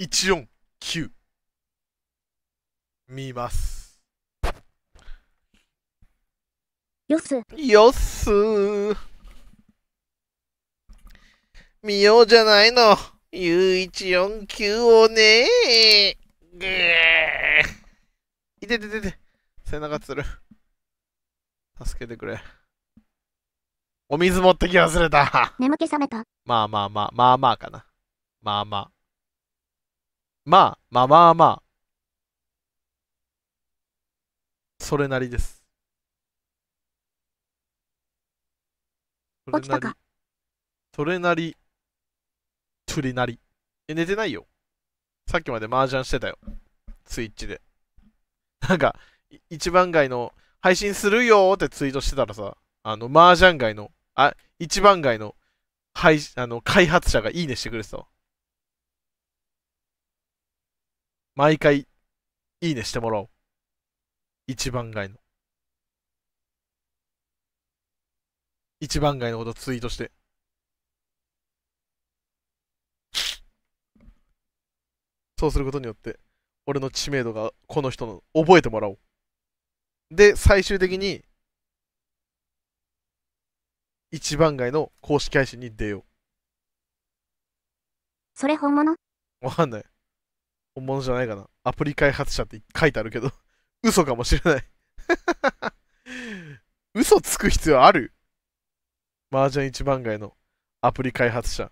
U149 見ますよすよす見ようじゃないの U149 をねーぐーいてててて背中つる助けてくれお水持ってき忘れた眠気覚めたまあまあまあまあまあかなまあまあまあ、まあまあまあ、それなりです。それなり、それなり、釣りリなり。え、寝てないよ。さっきまで麻雀してたよ。ツイッチで。なんか、一番街の配信するよってツイートしてたらさ、あの、麻雀街の、あ、一番街の、はあの、開発者がいいねしてくれてたわ。毎回、いいねしてもらおう。一番街の。一番街のことツイートして。そうすることによって、俺の知名度がこの人の覚えてもらおう。で、最終的に、一番街の公式配信に出よう。それ本物わかんない。本物じゃないかな。アプリ開発者って書いてあるけど、嘘かもしれない 嘘つく必要ある麻雀一番街のアプリ開発者。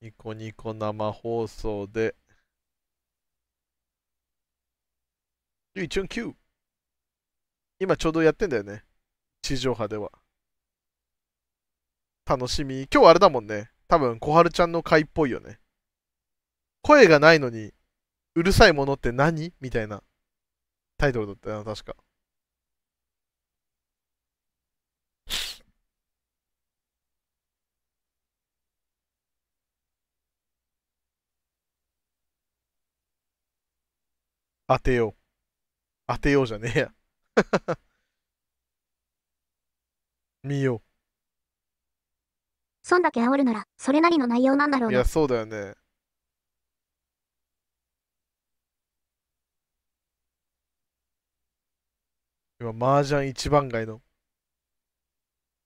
ニコニコ生放送で。ゆいちゅん今ちょうどやってんだよね。地上波では。楽しみ。今日あれだもんね。多分、小春ちゃんの回っぽいよね。声がないのに、うるさいものって何みたいなタイトルだったよな、確か。当てよう。当てようじゃねえや。見よう。そんだけ煽るなら、それなりの内容なんだろういや、そうだよね。今、麻雀一番街の、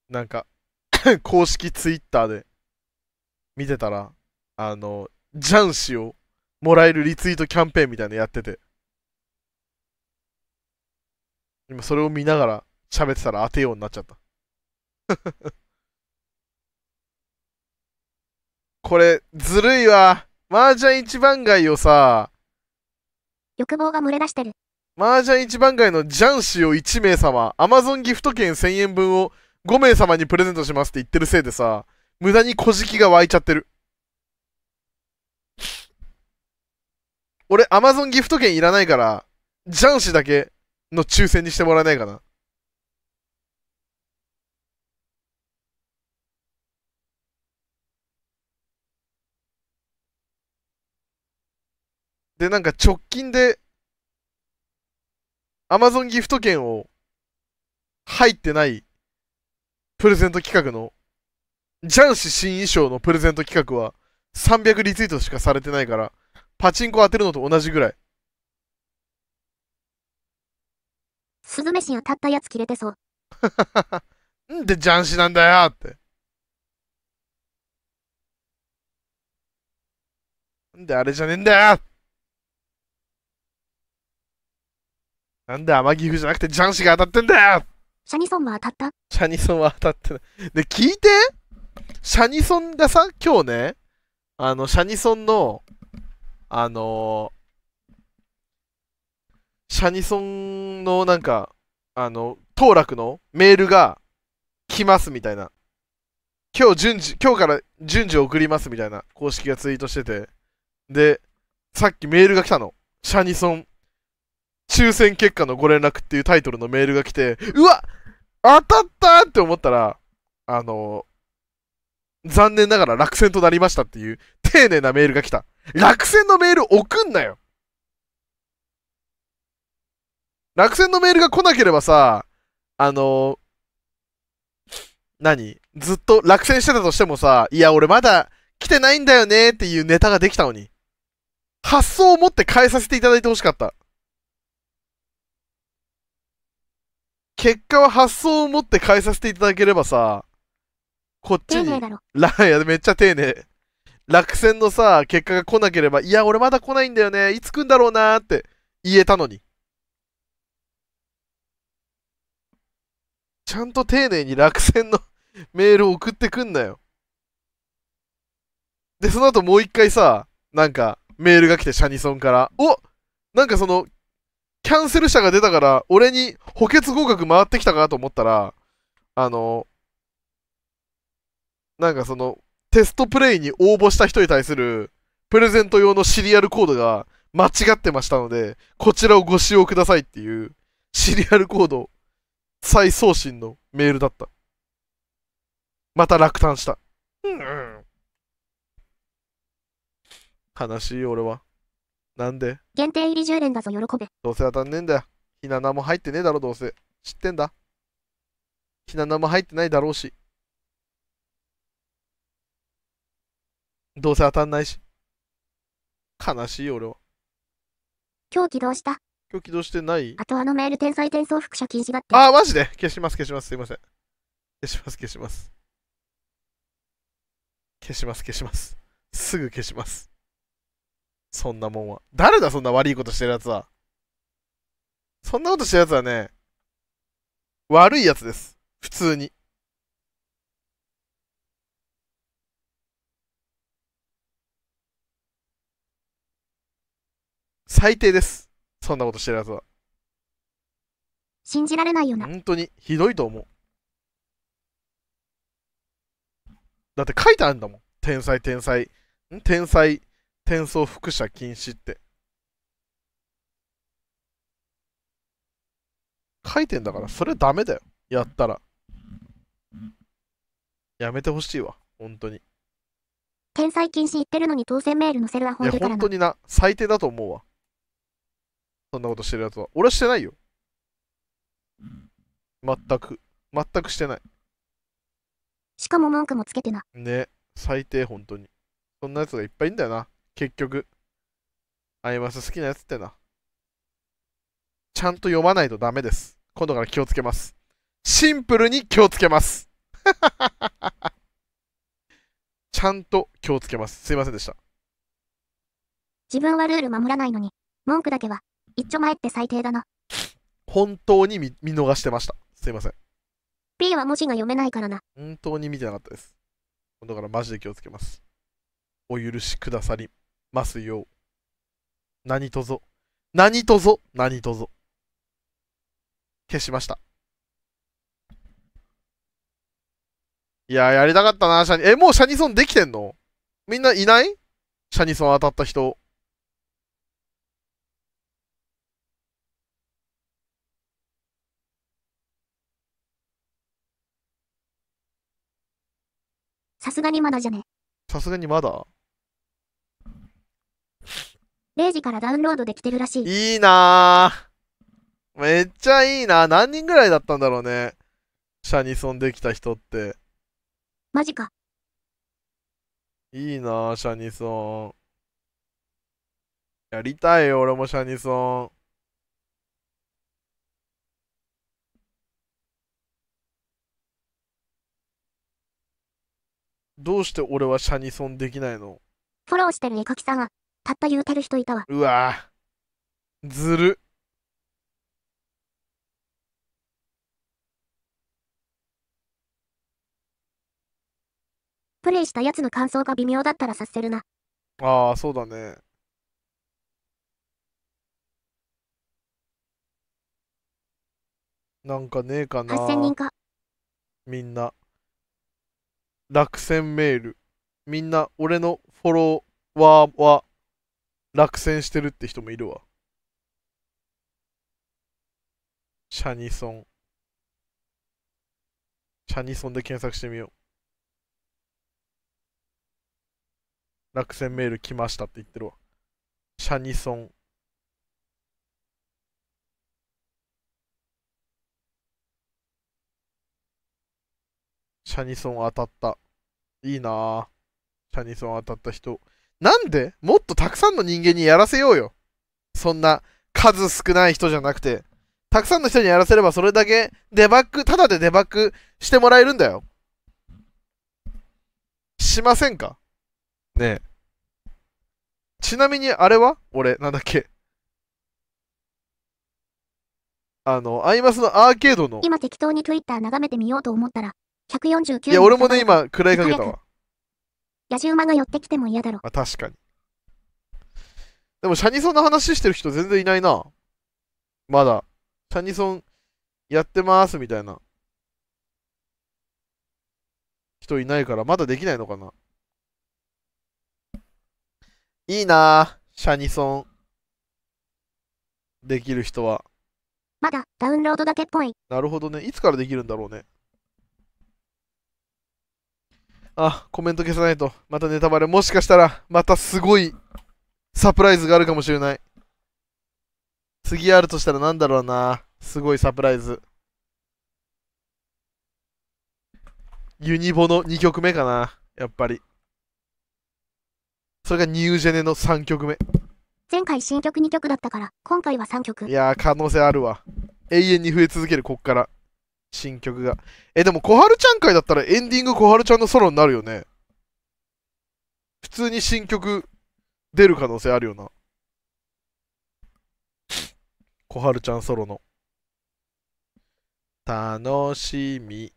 なんか 公式ツイッターで見てたら、あの、ジャン氏をもらえるリツイートキャンペーンみたいなのやってて、今それを見ながら喋ってたら当てようになっちゃった。これ、ずるいわ。麻雀一番街をさ、欲望が漏れ出してる。麻雀一番街のジャンーを1名様、Amazon ギフト券1000円分を5名様にプレゼントしますって言ってるせいでさ、無駄に小じきが湧いちゃってる。俺、Amazon ギフト券いらないから、ジャン氏だけの抽選にしてもらえないかな。で、なんか直近で、アマゾンギフト券を入ってないプレゼント企画の、ジャン氏新衣装のプレゼント企画は300リツイートしかされてないから、パチンコ当てるのと同じぐらい。スズメシン当たったやつ切れてそう。んでジャン氏なんだよって。んであれじゃねえんだよなんで天木府じゃなくてジャンシが当たってんだよシャニソンは当たったシャニソンは当たってない。で、聞いてシャニソンがさ、今日ね、あの、シャニソンの、あのー、シャニソンのなんか、あの、当落のメールが来ますみたいな。今日順次、今日から順次送りますみたいな公式がツイートしてて。で、さっきメールが来たの。シャニソン抽選結果のご連絡っていうタイトルのメールが来て、うわ当たったって思ったら、あの、残念ながら落選となりましたっていう丁寧なメールが来た。落選のメール送んなよ落選のメールが来なければさ、あの、何ずっと落選してたとしてもさ、いや、俺まだ来てないんだよねっていうネタができたのに。発想を持って変えさせていただいてほしかった。結果は発想を持って変えさせていただければさ、こっちに、いや、めっちゃ丁寧。落選のさ、結果が来なければ、いや、俺まだ来ないんだよね、いつ来んだろうなって言えたのに。ちゃんと丁寧に落選の メールを送ってくんなよ。で、その後もう一回さ、なんか、メールが来て、シャニソンから。おなんかその、キャンセル者が出たから、俺に補欠合格回ってきたかなと思ったら、あの、なんかその、テストプレイに応募した人に対する、プレゼント用のシリアルコードが間違ってましたので、こちらをご使用くださいっていう、シリアルコード再送信のメールだった。また落胆した。うん、うん。悲しい、俺は。なんで限定入り10連だぞ喜べ。どうせ当たんねえんだよ。ひななも入ってねえだろ、どうせ。知ってんだ。ひななも入ってないだろうし。どうせ当たんないし。悲しい俺は。今日起動した。今日起動してないあとあのメール天才転送副社禁止だって。ああ、マジで消します、消します。すいません。消します、消します。消します、消します。すぐ消します。そんなもんは。誰だ、そんな悪いことしてるやつは。そんなことしてるやつはね、悪いやつです。普通に。最低です。そんなことしてるやつは。信じられないよな。本当に、ひどいと思う。だって書いてあるんだもん。天才、天才。天才、転送複写禁止って書いてんだからそれダメだよやったらやめてほしいわ本当に天才禁止言ってるのに当選メール載せるアホからな本当にな最低だと思うわそんなことしてるやつは俺はしてないよ全く全くしてないしかも文句もつけてなね最低本当にそんなやつがいっぱいいんだよな結局。アイマス好きなやつってな。ちゃんと読まないとダメです。今度から気をつけます。シンプルに気をつけます。ちゃんと気をつけます。すいませんでした。自分はルール守らないのに、文句だけは、一丁前って最低だな。本当に見見逃してました。すいません。P は文字が読めないからな。本当に見てなかったです。今度からマジで気をつけます。お許しくださり。ますよ何とぞ、何とぞ、何とぞ。消しました。いややりたかったな、シャニ。え、もうシャニソンできてんのみんないないシャニソン当たった人。さすがにまだじゃね。さすがにまだージからダウンロードできてるらしい。いいなぁ。めっちゃいいな何人ぐらいだったんだろうね。シャニソンできた人って。マジか。いいなぁ、シャニソン。やりたいよ、俺もシャニソン。どうして俺はシャニソンできないのフォローしてるね、カキさん。たった言うてる人いたわ。うわずる。プレイしたやつの感想が微妙だったら察せるな。ああ、そうだね。なんかねえかな。8000人か。みんな。落選メール。みんな、俺のフォロワーは落選してるって人もいるわ。シャニソン。シャニソンで検索してみよう。落選メール来ましたって言ってるわ。シャニソン。シャニソン当たった。いいなぁ。シャニソン当たった人。なんでもっとたくさんの人間にやらせようよ。そんな数少ない人じゃなくて。たくさんの人にやらせればそれだけデバッグ、ただでデバッグしてもらえるんだよ。しませんかねえ。ちなみにあれは俺、なんだっけあの、アイマスのアーケードの。今適当に Twitter 眺めてみようと思ったら、149いや、俺もね、今、くらいかけたわ。野獣馬が寄ってきても嫌だろ。あ、確かに。でも、シャニソンの話してる人全然いないな。まだ。シャニソンやってますみたいな。人いないから、まだできないのかな。いいなシャニソン。できる人は。まだダウンロードだけっぽい。なるほどね。いつからできるんだろうね。あ、コメント消さないと。またネタバレ。もしかしたら、またすごいサプライズがあるかもしれない。次あるとしたら何だろうな。すごいサプライズ。ユニボの2曲目かな。やっぱり。それがニュージェネの3曲目。前回新曲2曲だったから、今回は3曲。いやー、可能性あるわ。永遠に増え続ける、こっから。新曲が。え、でも、小春ちゃん回だったらエンディング小春ちゃんのソロになるよね。普通に新曲出る可能性あるよな。小春ちゃんソロの。楽しみ。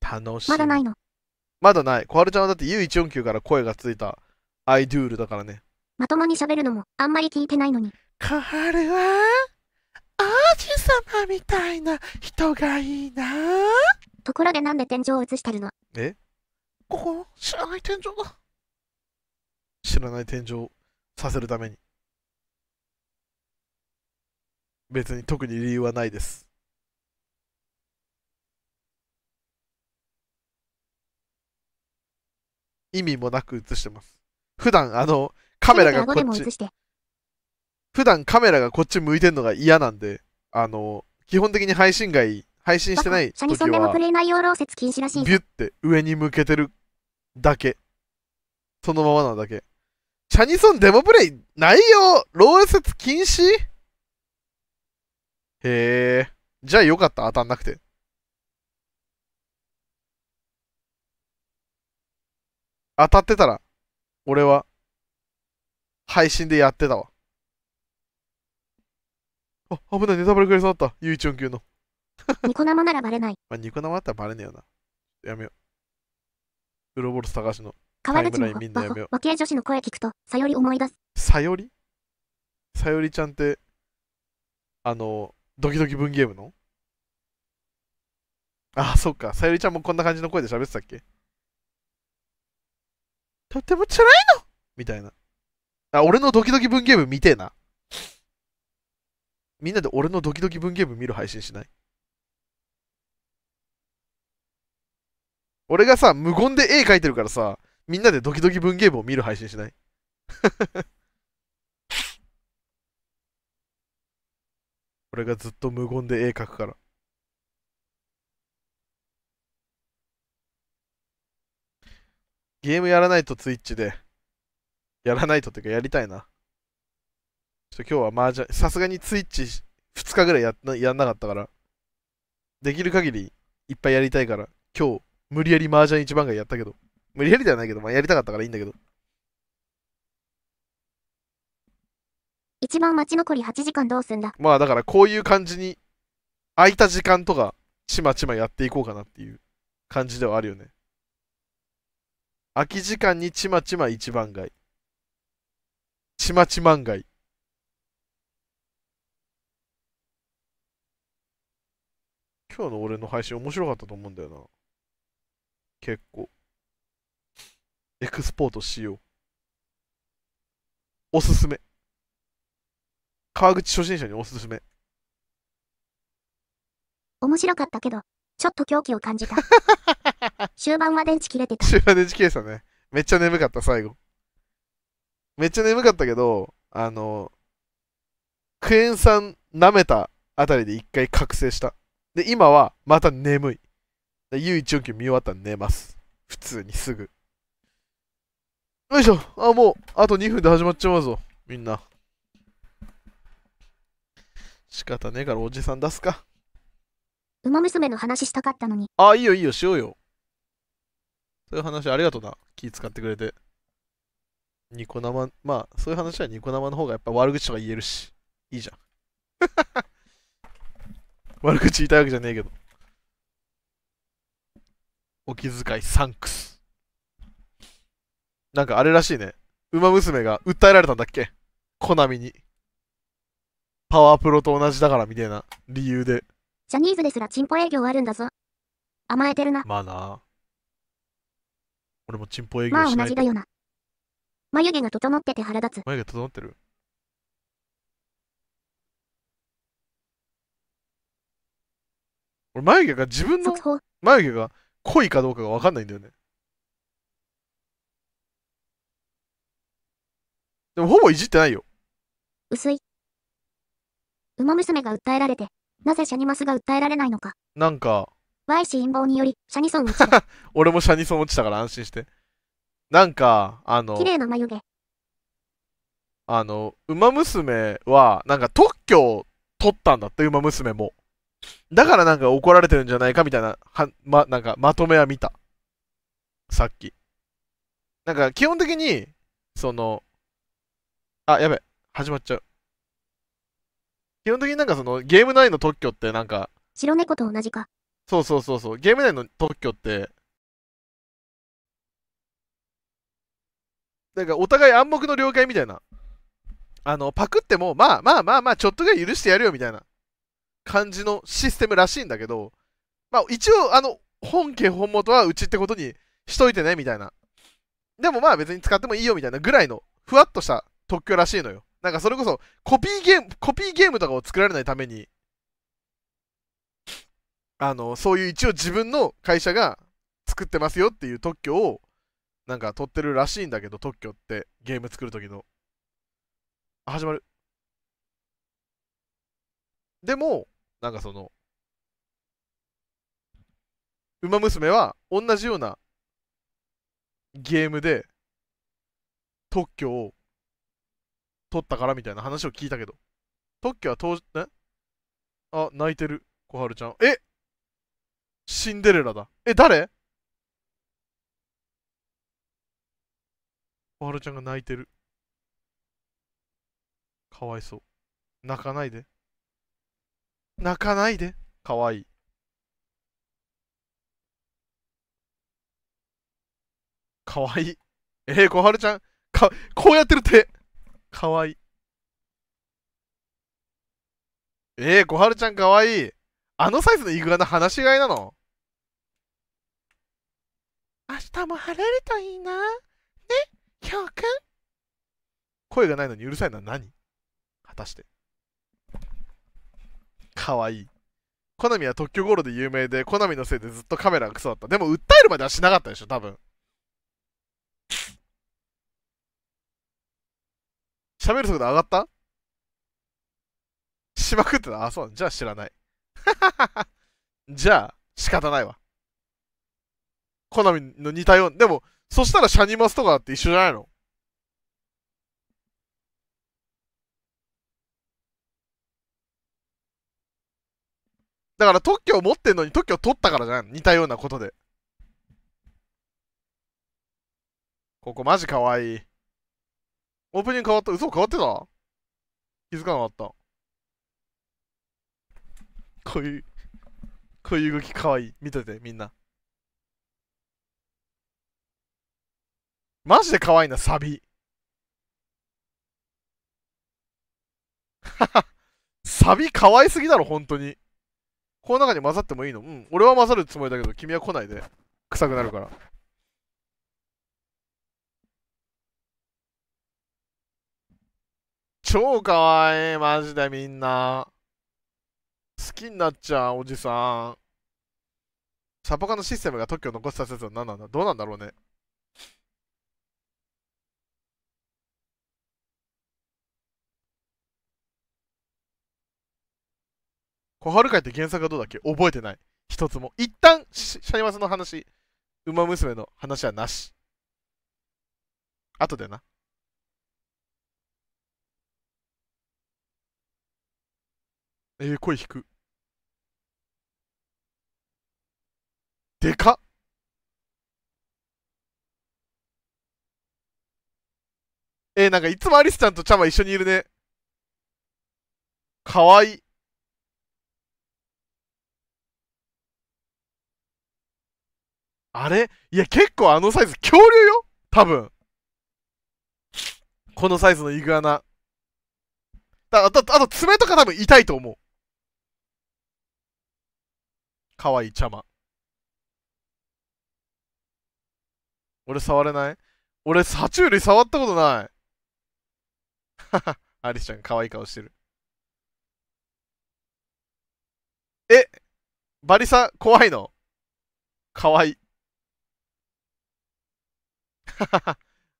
楽しみ。まだないのまだない。小春ちゃんはだって U149 から声がついたアイドゥールだからね。まともに喋るのもあんまり聞いてないのに。小春は王子様みたいな人がいいなところでなんで天井を映してるのえここ知らない天井だ知らない天井させるために別に特に理由はないです意味もなく映してます普段あのカメラがこっち普段カメラがこっち向いてんのが嫌なんで、あの、基本的に配信外、配信してない時は、ャニソンでもプレイ内容漏接禁止らしい。ビュって上に向けてるだけ。そのままなだけ。シャニソンデモプレイ内容漏説禁止へえ。じゃあよかった、当たんなくて。当たってたら、俺は、配信でやってたわ。あ、危ない、ネタバレくれそうだった。ゆいちょん級の。ニコ生ならバレない。まあ、ニコ生だったらバレねえよな。やめよう。ウロボルス高橋のタイムラインみんなやめよう。和系女子の声聞くと、さより思い出す。さよりさよりちゃんって、あの、ドキドキ文ゲームのああ、そっか。さよりちゃんもこんな感じの声で喋ってたっけとてもチャラいのみたいな。あ、俺のドキドキ文ゲーム見てえな。みんなで俺のドキドキ文芸部見る配信しない俺がさ、無言で絵描いてるからさ、みんなでドキドキ文芸部を見る配信しない 俺がずっと無言で絵描くから。ゲームやらないと Twitch で。やらないとっていうかやりたいな。ちょはマ今日は麻雀、さすがにツイッチ2日ぐらいややんなかったから、できる限りいっぱいやりたいから、今日、無理やり麻雀一番街やったけど、無理やりではないけど、まあ、やりたかったからいいんだけど。一番待ち残り8時間どうすんだまあだからこういう感じに空いた時間とかちまちまやっていこうかなっていう感じではあるよね空き時間にちまちま一番街ちまちまん街今日の俺の配信面白かったと思うんだよな。結構。エクスポートしよう。おすすめ。川口初心者におすすめ。面白かったけど、ちょっと狂気を感じた。終盤は電池切れてた。終盤電池切れてたね。めっちゃ眠かった、最後。めっちゃ眠かったけど、あの、クエン酸舐めたあたりで一回覚醒した。で、今はまた眠い。唯一4 9見終わったら寝ます。普通にすぐ。よいしょ。あ、もう、あと2分で始まっちまうぞ。みんな。仕方ねえからおじさん出すか。ウマ娘の話したかったのに。あ、いいよいいよ、しようよ。そういう話ありがとうな。気使ってくれて。ニコ生、まあ、そういう話はニコ生の方がやっぱ悪口とか言えるし、いいじゃん。悪口言いたいわけじゃねえけど。お気遣いサンクス。なんかあれらしいね。ウマ娘が訴えられたんだっけコナミに。パワープロと同じだからみたいな理由で。ジャニーズですらチンポ営業あるんだぞ。甘えてるな。まあな。俺もチンポ営業しないまあ同じだよな。眉毛が整ってて腹立つ。眉毛整ってる眉毛が自分の眉毛が濃いかどうかが分かんないんだよね。でもほぼいじってないよ。薄い。馬娘が訴えられて、なぜシャニマスが訴えられないのか。なんか。Y 氏陰謀により、シャニソン落ちた。俺もシャニソン落ちたから安心して。なんか、あの。綺麗な眉毛。あの、馬娘は、なんか特許を取ったんだって、馬娘も。だからなんか怒られてるんじゃないかみたいな、はま、なんかまとめは見た。さっき。なんか基本的に、その、あ、やべ、始まっちゃう。基本的になんかそのゲーム内の特許ってなんか、白猫と同じか。そうそうそうそう、ゲーム内の特許って、なんかお互い暗黙の了解みたいな。あの、パクっても、まあまあまあまあ、ちょっとぐらい許してやるよみたいな。感じのシステムらしいんだけど、まあ一応、あの、本家本元はうちってことにしといてね、みたいな。でもまあ別に使ってもいいよ、みたいなぐらいの、ふわっとした特許らしいのよ。なんかそれこそ、コピーゲーム、コピーゲームとかを作られないために、あの、そういう一応自分の会社が作ってますよっていう特許を、なんか取ってるらしいんだけど、特許って、ゲーム作るときの。始まる。でも、なんかその、ウマ娘は同じようなゲームで特許を取ったからみたいな話を聞いたけど、特許は当時、ねあ、泣いてる、小春ちゃん。えシンデレラだ。え、誰小春ちゃんが泣いてる。かわいそう。泣かないで。泣かないで。可愛いい。かわいい。えー、小春ちゃん。か、こうやってる手。かわいい。えー、小春ちゃんかわいい。あのサイズのイグアナ放し飼いなの明日も晴れるといいな。ね、ひょうくん。声がないのにうるさいのは何果たして。可愛いコナミは特許ゴールで有名で、コナミのせいでずっとカメラがクソだった。でも訴えるまではしなかったでしょ、多分。喋る速度上がったしまくってたあ、そう。じゃあ知らない。じゃあ、仕方ないわ。コナミの似たような。でも、そしたらシャニマスとかだって一緒じゃないのだから特許を持ってんのに特許を取ったからじゃん。似たようなことで。ここマジかわいい。オープニング変わった。嘘変わってた気づかなかった。こういう、こういう動きかわいい。見てて、みんな。マジでかわいいな、サビ。サビかわいすぎだろ、本当に。この中に混ざってもいいのうん。俺は混ざるつもりだけど、君は来ないで。臭くなるから。超かわいい、マジでみんな。好きになっちゃう、おじさん。サポカのシステムが特許を残した説は何なんだどうなんだろうね。小春会って原作はどうだっけ覚えてない。一つも。一旦、シャニマスの話、ウマ娘の話はなし。後でな。えー、声引く。でかっえー、なんかいつもアリスちゃんとチャマ一緒にいるね。かわいい。あれいや、結構あのサイズ、恐竜よ多分。このサイズのイグアナ。だあと、あと爪とか多分痛いと思う。かわいいちゃま。俺触れない俺、爬虫類触ったことない。はは、アリスちゃん、かわいい顔してる。え、バリさん、怖いのかわいい。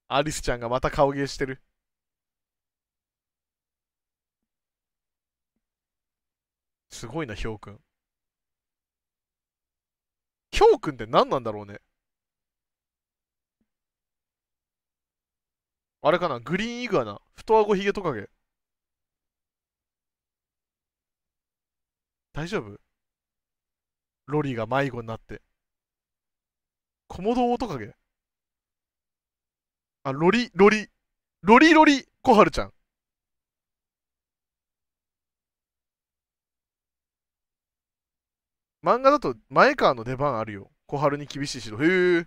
アリスちゃんがまた顔芸してる。すごいな、ヒョウくん。ヒョウくんって何なんだろうね。あれかな、グリーンイグアナ、太あごひげトカゲ。大丈夫ロリーが迷子になって。コモドオオトカゲあ、ロリ、ロリ、ロリロリ、小春ちゃん。漫画だと前川の出番あるよ。小春に厳しい指導。へえ。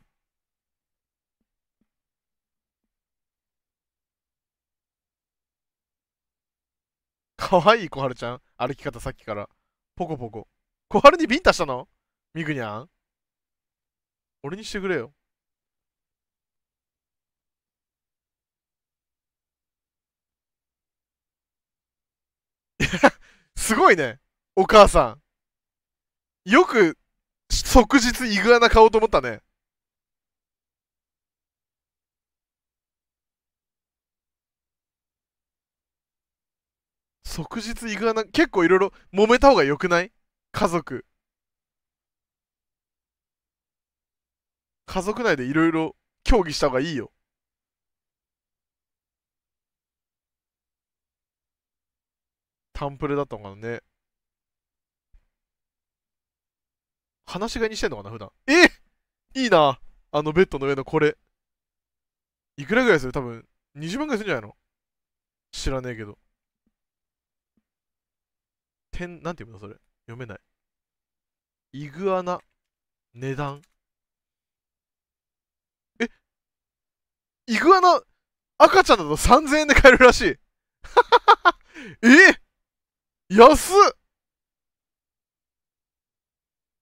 かわいい小春ちゃん。歩き方さっきから。ポコポコ。小春にビンタしたのミグニャン俺にしてくれよ。すごいね。お母さん。よく、即日イグアナ買おうと思ったね。即日イグアナ、結構いろいろ揉めた方が良くない家族。家族内でいろいろ協議した方がいいよ。タンプレだったのかなね。話し飼いにしてんのかな、普段。えいいな。あのベッドの上のこれ。いくらぐらいする多分、20万ぐらいするんじゃないの知らねえけど。てん、なんて読むのそれ。読めない。イグアナ、値段。えイグアナ、赤ちゃんだと3000円で買えるらしい。え安っ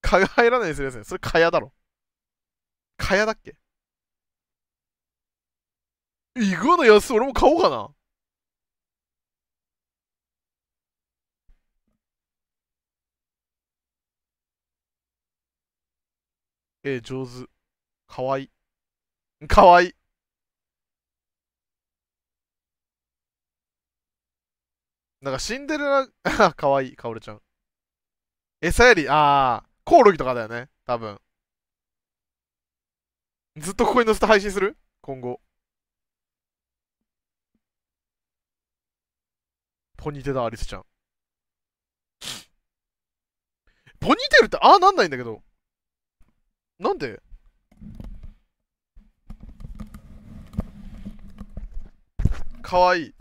蚊が入らないですね。それ蚊帳だろ。蚊帳だっけイグアナ安っ。俺も買おうかな。ええ、上手。かわいい。かわいい。なんかシンデレラ、あかわいい、かおるちゃん。餌やり、あー、コオロギとかだよね、多分。ずっとここに載せて配信する今後。ポニテだ、アリスちゃん。ポニテールって、ああ、なんないんだけど。なんでかわいい。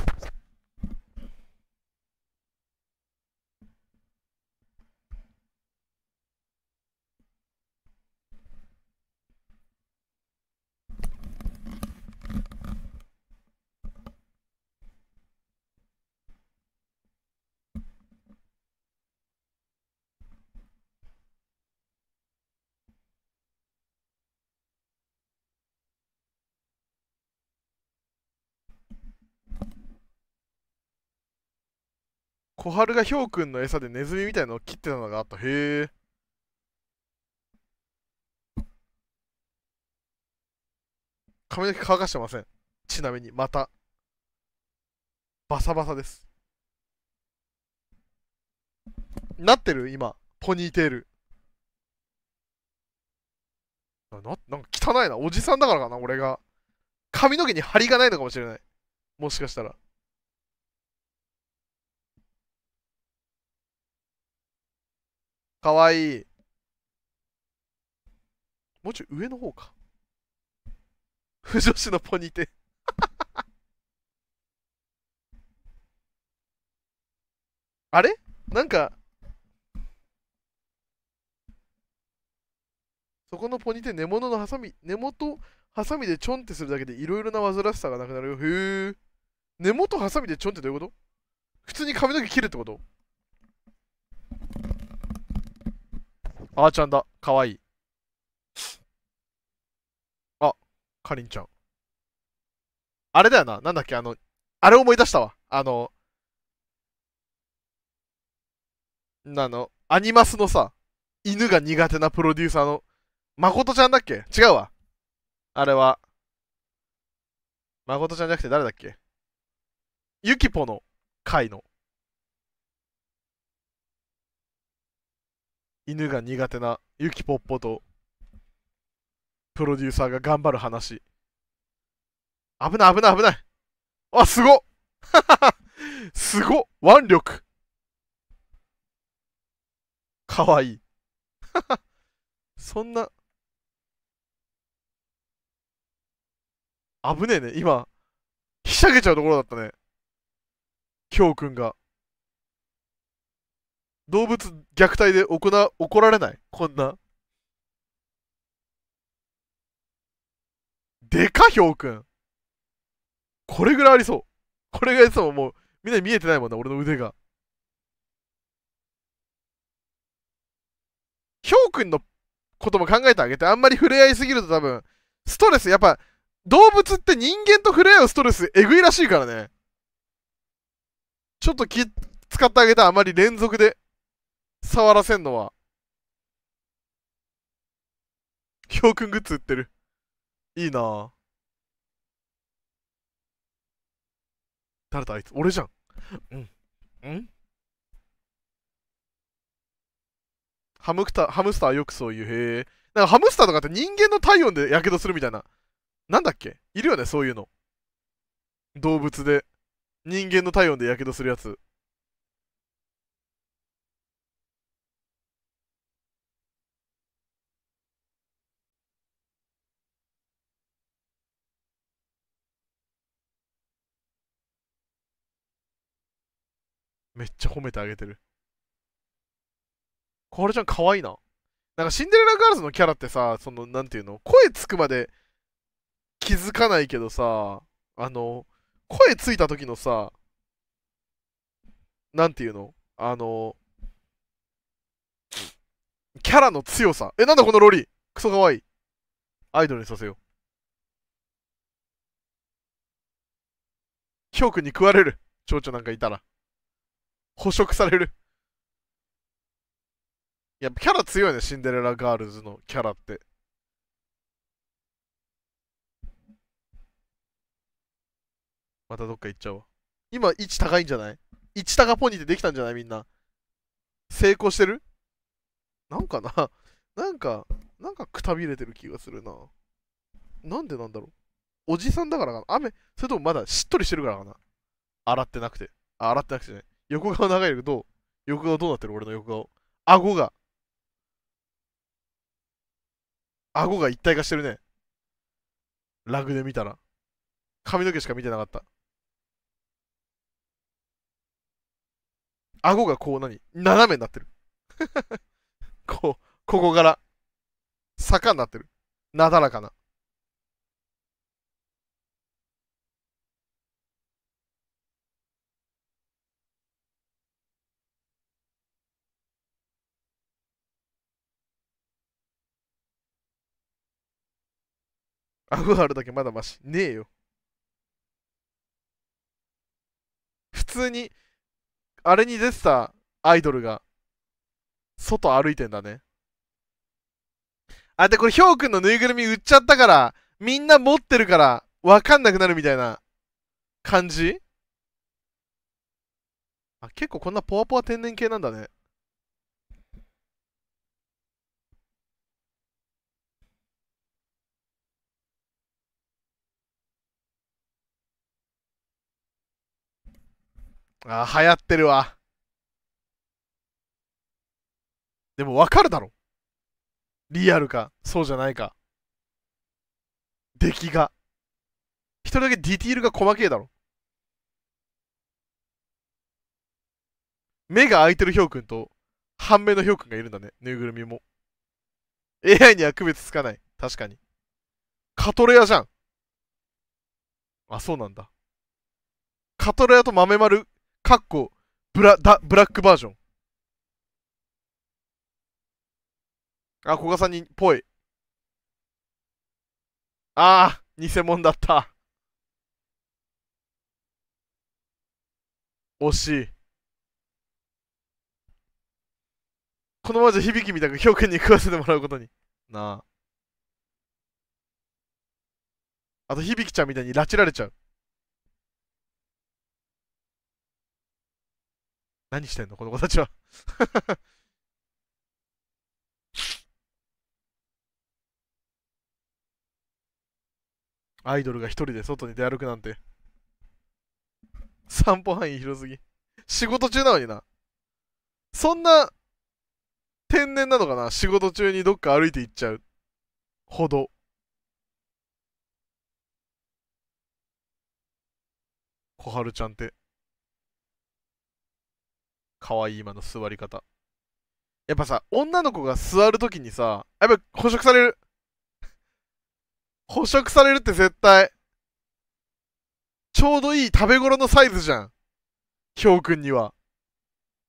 小春がひょうくんの餌でネズミみたいのを切ってたのがあった。へえ。髪の毛乾かしてません。ちなみに、また。バサバサです。なってる今。ポニーテール。な、なんか汚いな。おじさんだからかな、俺が。髪の毛に張りがないのかもしれない。もしかしたら。かわいい。もうちょい上の方か。不女子のポニテ。あれなんか、そこのポニテ根元のハサミ、根元ハサミでちょんってするだけでいろいろな煩わしさがなくなるよ。へえ。根元ハサミでちょんってどういうこと普通に髪の毛切るってことあーちゃんだ。かわいい。あ、かりんちゃん。あれだよな。なんだっけ、あの、あれ思い出したわ。あの、なの、アニマスのさ、犬が苦手なプロデューサーの、まことちゃんだっけ違うわ。あれは。まことちゃんじゃなくて誰だっけユキポの回の犬が苦手なゆきぽっぽとプロデューサーが頑張る話危ない危ない危ないあすごっ すごっ腕力かわいい そんな危ねえね今ひしゃげちゃうところだったねきょうくんが動物虐待で行怒られないこんな。でか、ひょうくん。これぐらいありそう。これがいつももう、みんな見えてないもんな、俺の腕が。ひょうくんのことも考えてあげて、あんまり触れ合いすぎると多分、ストレス、やっぱ、動物って人間と触れ合うストレス、えぐいらしいからね。ちょっと気、使ってあげたあまり連続で触らせんのは。ひょうくんグッズ売ってる。いいなぁ。誰だあいつ俺じゃん。うん。うんハムクタ、ハムスターよくそういう、へえ。なんかハムスターとかって人間の体温で火傷するみたいな。なんだっけいるよね、そういうの。動物で。人間の体温で火傷するやつ。めっちゃ褒めてあげてる。小春ちゃん可愛いな。なんかシンデレラガールズのキャラってさ、その、なんていうの、声つくまで気づかないけどさ、あの、声ついた時のさ、なんていうの、あの、キャラの強さ。え、なんだこのロリクソ可愛い。アイドルにさせよう。ヒョウ君に食われる。蝶々なんかいたら。捕食される。やっぱキャラ強いね、シンデレラガールズのキャラって。またどっか行っちゃおう。今、位置高いんじゃない位置高ポニーってできたんじゃないみんな。成功してるなんかな、なんか、なんかくたびれてる気がするな。なんでなんだろう。おじさんだからかな雨、それともまだしっとりしてるからかな洗ってなくて。洗ってなくてね。横顔長いけど、横顔どうなってる俺の横顔。顎が。顎が一体化してるね。ラグで見たら。髪の毛しか見てなかった。顎がこう何斜めになってる。こう、ここから、坂になってる。なだらかな。アフあるだけまだまし。ねえよ。普通に、あれに出てたアイドルが、外歩いてんだね。あ、で、これ、ひょうくんのぬいぐるみ売っちゃったから、みんな持ってるから、わかんなくなるみたいな感じあ、結構こんなポワポワ天然系なんだね。ああ、流行ってるわ。でもわかるだろ。リアルか、そうじゃないか。出来が。一人だけディティールが細けえだろ。目が開いてるひょうくんと、半目のひょうくんがいるんだね、ぬいぐるみも。AI には区別つかない。確かに。カトレアじゃん。あ、そうなんだ。カトレアと豆丸かっこブラだブラックバージョン。あ、古賀さんに、ぽい。ああ、偽物だった。惜しい。このままじゃ響きみたいひょうんに食わせてもらうことに。なあ。あと、響きちゃんみたいに拉致られちゃう。何してんのこの子たちはアイドルが一人で外に出歩くなんて。散歩範囲広すぎ。仕事中なのにな。そんな、天然なのかな仕事中にどっか歩いて行っちゃう。ほど。小春ちゃんって。可愛い今の座り方。やっぱさ、女の子が座るときにさ、やっぱ捕食される。捕食されるって絶対。ちょうどいい食べ頃のサイズじゃん。ヒョウくんには。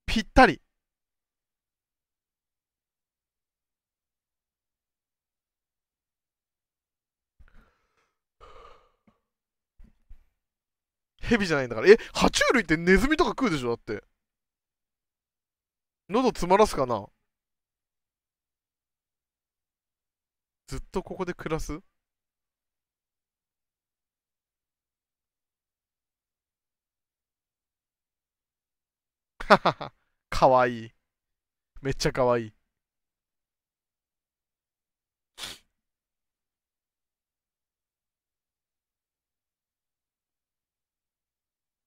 ぴったり。蛇じゃないんだから。え、爬虫類ってネズミとか食うでしょだって。喉詰まらすかなずっとここで暮らすははは、かわいい。めっちゃかわいい。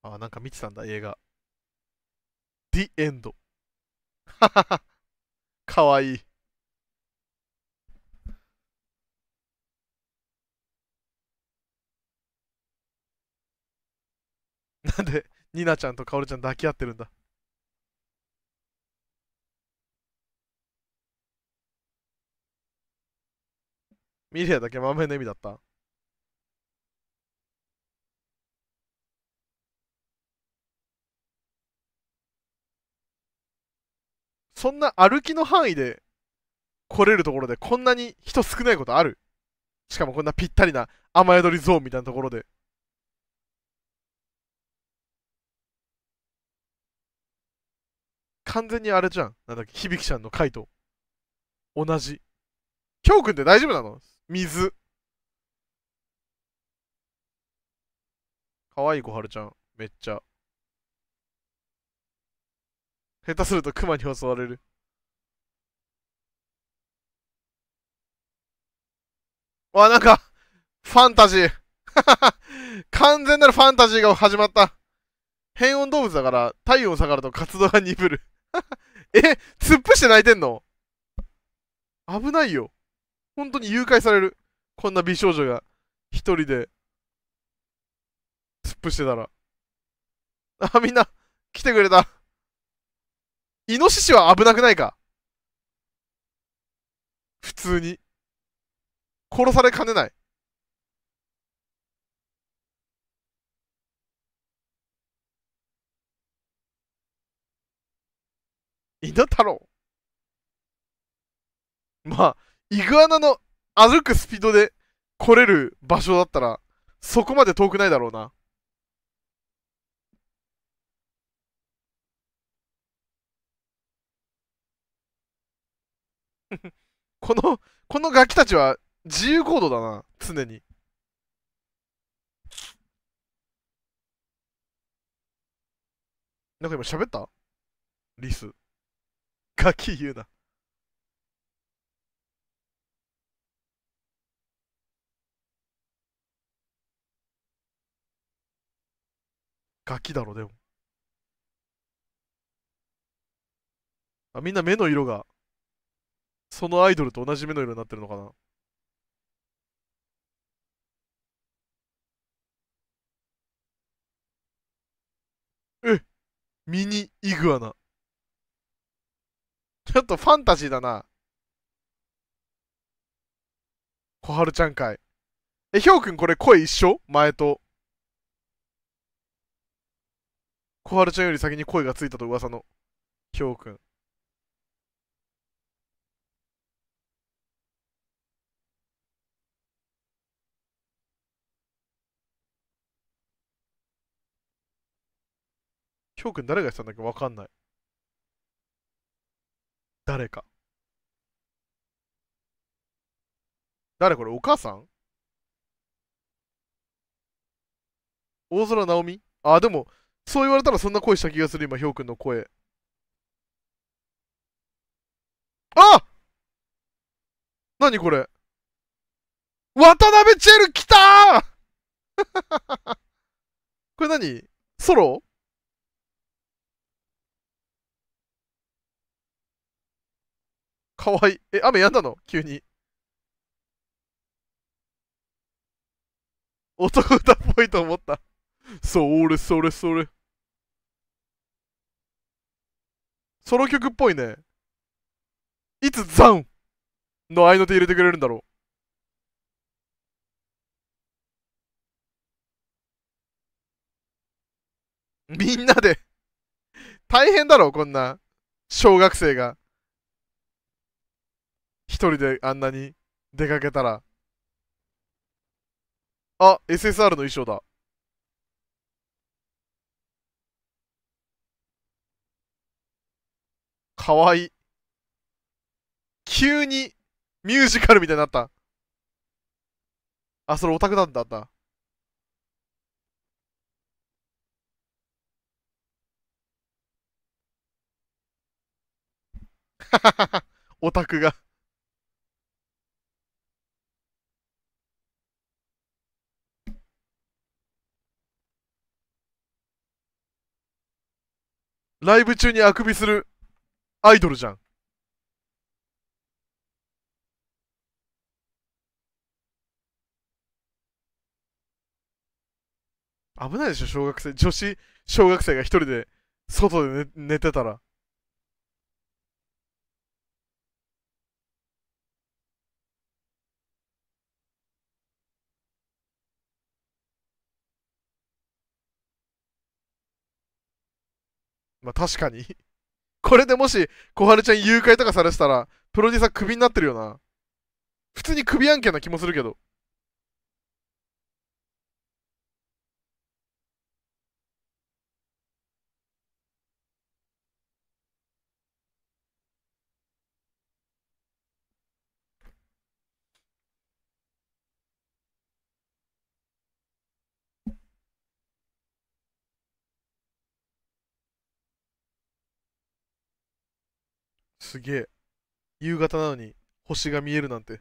あ、なんか見てたんだ、映画。The End。かわいい。なんで、ニナちゃんとカオルちゃん抱き合ってるんだ。ミリアだけ満面の意味だったそんな歩きの範囲で来れるところでこんなに人少ないことあるしかもこんなぴったりな雨宿りゾーンみたいなところで。完全にあれじゃん。なんだっけ、響ちゃんの回と同じ。きょうくんって大丈夫なの水。かわいい小春ちゃん。めっちゃ。下手すると熊に襲われる。わ、なんか、ファンタジー。完全なるファンタジーが始まった。変温動物だから、体温下がると活動が鈍る。え突っ伏して泣いてんの危ないよ。本当に誘拐される。こんな美少女が、一人で、突っ伏してたら。あ、みんな、来てくれた。イノシシは危なくないか普通に。殺されかねない。稲太郎まあ、イグアナの歩くスピードで来れる場所だったら、そこまで遠くないだろうな。この、このガキたちは自由行動だな、常に。なんか今喋ったリス。ガキ言うな。ガキだろ、でも。あ、みんな目の色がそのアイドルと同じ目の色になってるのかなえミニイグアナ。ちょっとファンタジーだな。小春ちゃんかい。え、ひょうくんこれ声一緒前と。小春ちゃんより先に声がついたと噂の。ひょうくん。翔くん誰がやってたんだっけわかんない。誰か。誰これお母さん大空直美あ、でも、そう言われたらそんな声した気がする、今、ひょうくんの声。あなにこれ渡辺チェル来たー これ何ソロかわいい。え、雨やんだの急に。男歌っぽいと思った。それそれそれ。ソロ曲っぽいね。いつザンの合いの手入れてくれるんだろう。みんなで大変だろ、こんな。小学生が。一人であんなに出かけたら。あ、SSR の衣装だ。かわいい。急にミュージカルみたいになった。あ、それオタクなんだった。オタクがライブ中にあくびするアイドルじゃん。危ないでしょ、小学生。女子小学生が一人で外で寝てたら。まあ確かに これでもし、小春ちゃん誘拐とかされてたら、プロデューサークビになってるよな。普通にクビ案件な気もするけど。すげえ。夕方なのに星が見えるなんて、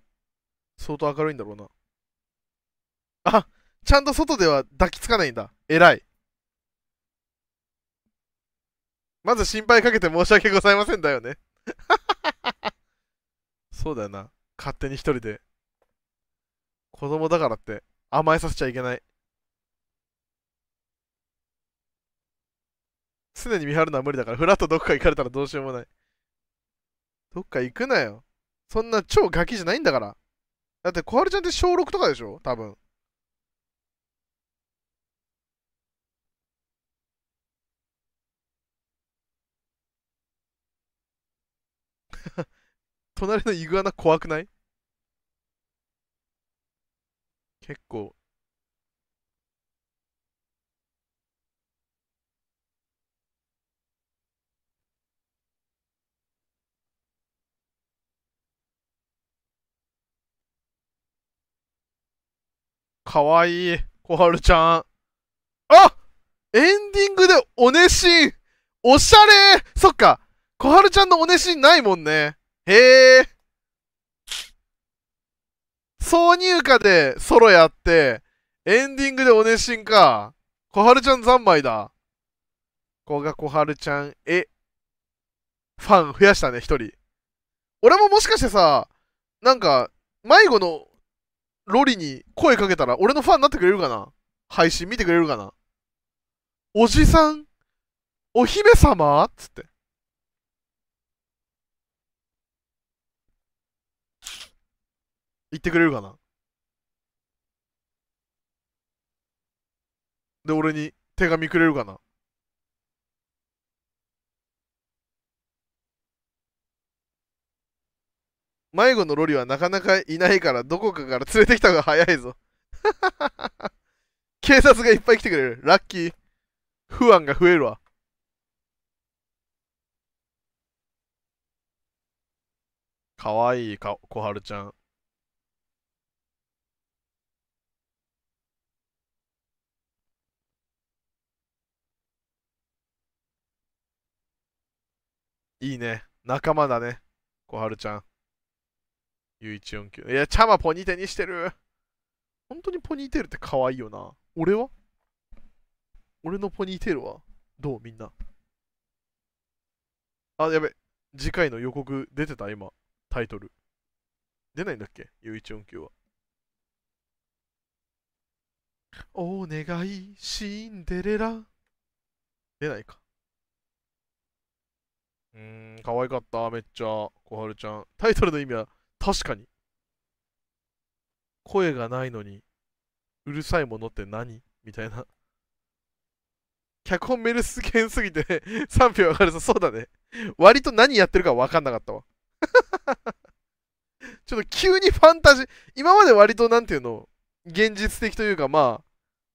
相当明るいんだろうな。あ、ちゃんと外では抱きつかないんだ。偉い。まず心配かけて申し訳ございませんだよね。そうだよな。勝手に一人で。子供だからって甘えさせちゃいけない。常に見張るのは無理だから、フラッとどっか行かれたらどうしようもない。どっか行くなよ。そんな超ガキじゃないんだから。だって、小春ちゃんって小6とかでしょ多分。隣のイグアナ怖くない結構かわいい。小春ちゃん。あエンディングでおねしんおしゃれそっか小春ちゃんのおねしんないもんね。へえ。挿入歌でソロやって、エンディングでおねしんか。小春ちゃん三昧だ。こが小春ちゃんえ、ファン増やしたね、一人。俺ももしかしてさ、なんか、迷子のロリに声かけたら俺のファンになってくれるかな配信見てくれるかなおじさんお姫様っつって。言ってくれるかなで、俺に手紙くれるかな迷子のロリはなかなかいないから、どこかから連れてきた方が早いぞ。警察がいっぱい来てくれる。ラッキー。不安が増えるわ。かわいい小春ちゃん。いいね。仲間だね。小春ちゃん。んきゅう。いや、ちゃまポニーテにしてる。本当にポニーテールって可愛いよな。俺は俺のポニーテールはどうみんな。あ、やべ。次回の予告出てた今。タイトル。出ないんだっけ ?U149 は。お願い、シンデレラ。出ないか。うーん、可愛かった、めっちゃ。小春ちゃん。タイトルの意味は、確かに。声がないのに、うるさいものって何みたいな。脚本メルス剣すぎて 賛否分かるぞ。そうだね。割と何やってるか分かんなかったわ ちょっと急にファンタジー、今まで割となんていうの、現実的というかまあ、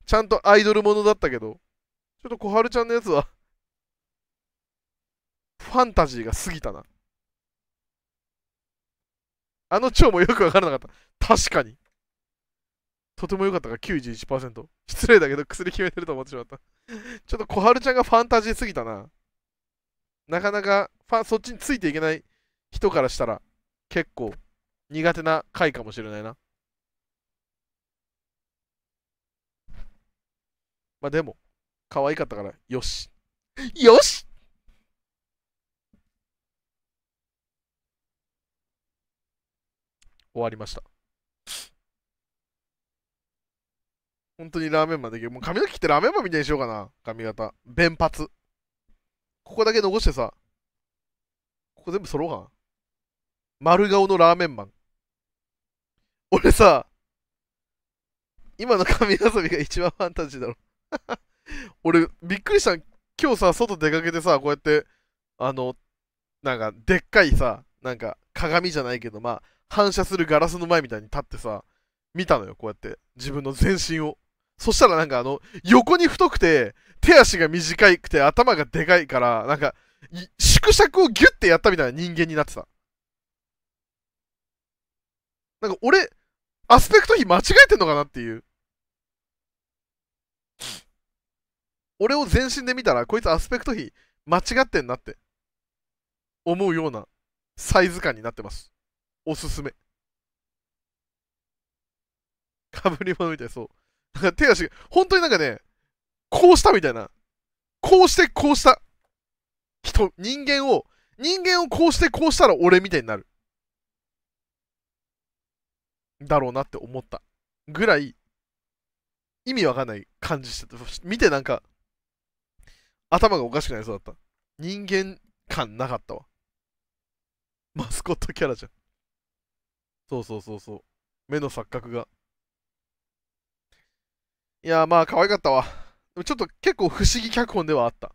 ちゃんとアイドルものだったけど、ちょっと小春ちゃんのやつはファンタジーが過ぎたな。あの蝶もよくわからなかった。確かに。とても良かったが91%。失礼だけど薬決めてると思ってしまった。ちょっと小春ちゃんがファンタジーすぎたな。なかなかファン、そっちについていけない人からしたら結構苦手な回かもしれないな。まあでも、可愛かったから、よし。よし終わりました。本当にラーメンマンできる。もう髪の毛切ってラーメンマンみたいにしようかな。髪型。弁髪。ここだけ残してさ。ここ全部揃うかな。丸顔のラーメンマン。俺さ、今の髪遊びが一番ファンタジーだろ 俺、びっくりした。今日さ、外出かけてさ、こうやって、あの、なんか、でっかいさ、なんか、鏡じゃないけど、まあ、反射するガラスの前みたいに立ってさ、見たのよ、こうやって。自分の全身を。そしたらなんかあの、横に太くて、手足が短くて、頭がでかいから、なんか、縮尺をギュッてやったみたいな人間になってた。なんか俺、アスペクト比間違えてんのかなっていう。俺を全身で見たら、こいつアスペクト比間違ってんなって、思うようなサイズ感になってます。おすすめ。かぶり物みたい、そう。なんか手足が、本当になんかね、こうしたみたいな。こうして、こうした。人、人間を、人間をこうして、こうしたら俺みたいになる。だろうなって思ったぐらい意味わかんない感じしてた見てなんか頭がおかしくなりそうだった人間感なかったわマスコットキャラじゃんそうそうそうそう。目の錯覚が。いやまあ可愛かったわ。でもちょっと結構不思議脚本ではあった。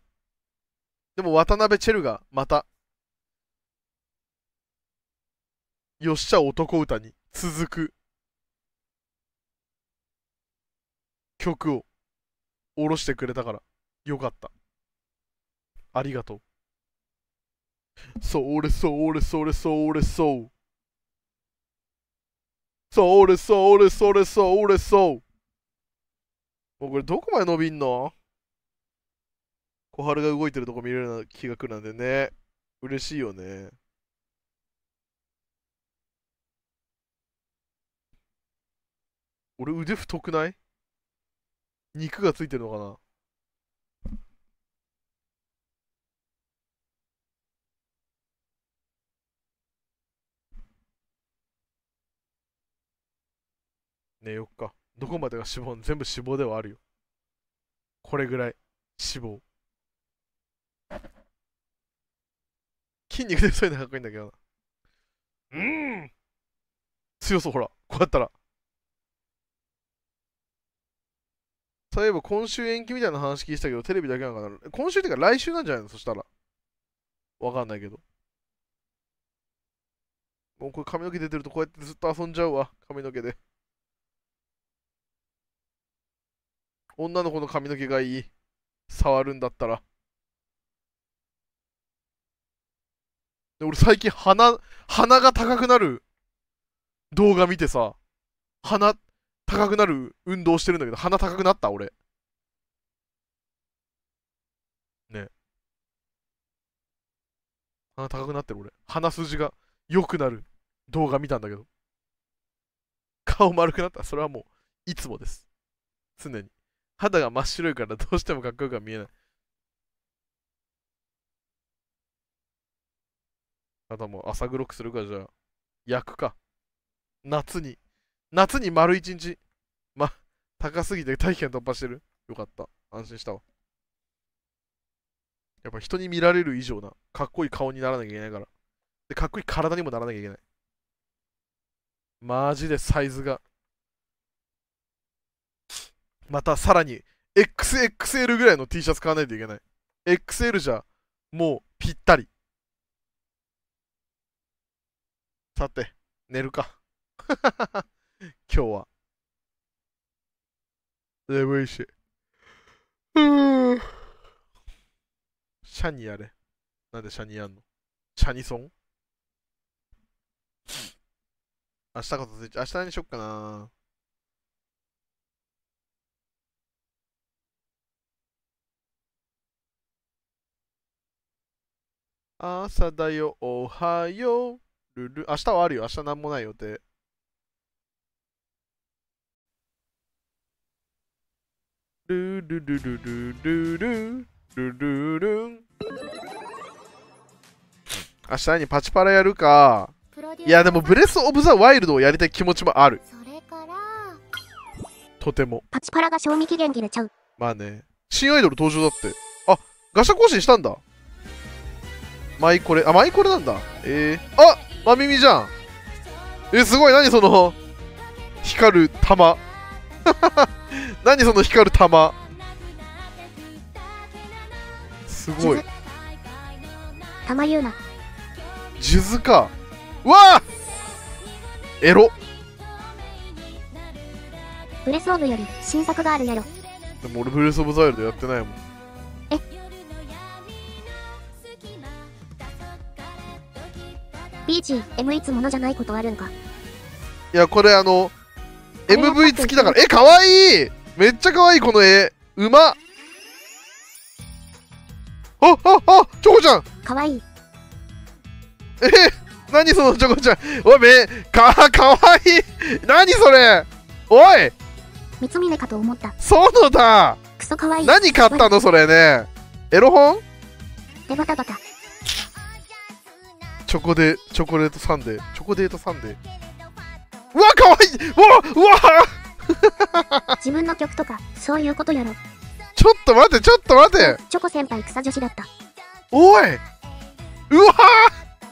でも渡辺チェルがまた、よっしゃ男歌に続く曲を下ろしてくれたからよかった。ありがとう。それそれそれそれそう。そうれそうれそれそうれそうもうこれどこまで伸びんの小春が動いてるとこ見れるような気がくなんでね嬉しいよね俺腕太くない肉がついてるのかなね4日。どこまでが脂肪全部脂肪ではあるよ。これぐらい。脂肪。筋肉でそういうのかっこいいんだけどな。うん強そう、ほら。こうやったら。そういえば今週延期みたいな話聞いてたけど、テレビだけなのかな今週っていうか来週なんじゃないのそしたら。わかんないけど。もうこれ髪の毛出てるとこうやってずっと遊んじゃうわ。髪の毛で。女の子の髪の毛がいい。触るんだったら。で俺最近鼻、鼻が高くなる動画見てさ、鼻高くなる運動してるんだけど、鼻高くなった俺。ね。鼻高くなってる俺。鼻筋が良くなる動画見たんだけど。顔丸くなった。それはもう、いつもです。常に。肌が真っ白いからどうしてもかっこよくは見えない。あともう朝黒くするかじゃあ。焼くか。夏に。夏に丸一日。ま、高すぎて大験突破してる。よかった。安心したわ。やっぱ人に見られる以上な、かっこいい顔にならなきゃいけないから。で、かっこいい体にもならなきゃいけない。マジでサイズがまたさらに XXL ぐらいの T シャツ買わないといけない。XL じゃもうぴったり。さて、寝るか。今日は。眠いし。うん。シャニやれ。なんでシャニやんのシャニソン明日こそ明日にしよっかな。朝だよ、おはよう。ルル明日はあるよ、明日なんもない予定。ルルルルルルルルルルン。明日にパチパラやるか。いや、でもブレス・オブ・ザ・ワイルドをやりたい気持ちもある。それからとても。パチパラが賞味期限切れちゃう。まあね。新アイドル登場だって。あ、ガシャ更新したんだ。マイコレ、あ、マイコレなんだ。えー、あマミミじゃん。え、すごい、何その、光る玉。何その光る玉。すごい。玉言うな。数珠か。わあエロ。ブレスオブより新作があるやろ。でも俺ブレスオブザイルでやってないもん。ビーチ MX ものじゃないことあるんかいやこれあの MV 付きだからえ可愛いいめっちゃ可愛いこの絵うまっあああチョコちゃん可愛いいえ何そのチョコちゃんおいめか可愛いい何それおい三峰かと思ったそうだクソ可愛いい何買ったのそれねエロ本でバタバタチョコで、チョコレートサンデー。チョコデートサンデー。うわ、かわいいうわうわ 自分の曲とか、そういうことやろ。ちょっと待て、ちょっと待て。チョコ先輩草女子だった。おいうわ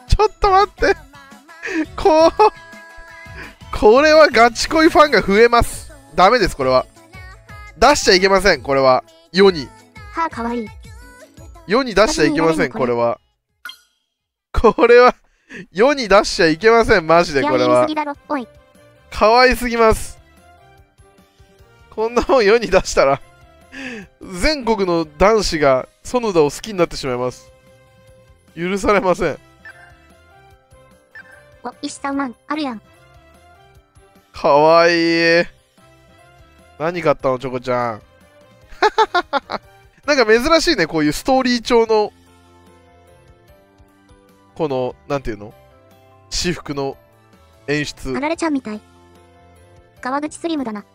ちょっと待ってここれはガチ恋ファンが増えますダメですこれは出しちゃいけませんこれは世にはあかわいい世に出しちゃいけませんこれはこれは、世に出しちゃいけません、マジでこれは。かわいすぎます。こんなもん世に出したら全国の男子が園田を好きになってしまいます。許されません。お、さんあるやん。かわいい。何買ったの、チョコちゃん。なんか珍しいね、こういうストーリー調のこの、なんていうの私服の演出。あられちゃんみたい。川口スリムだな。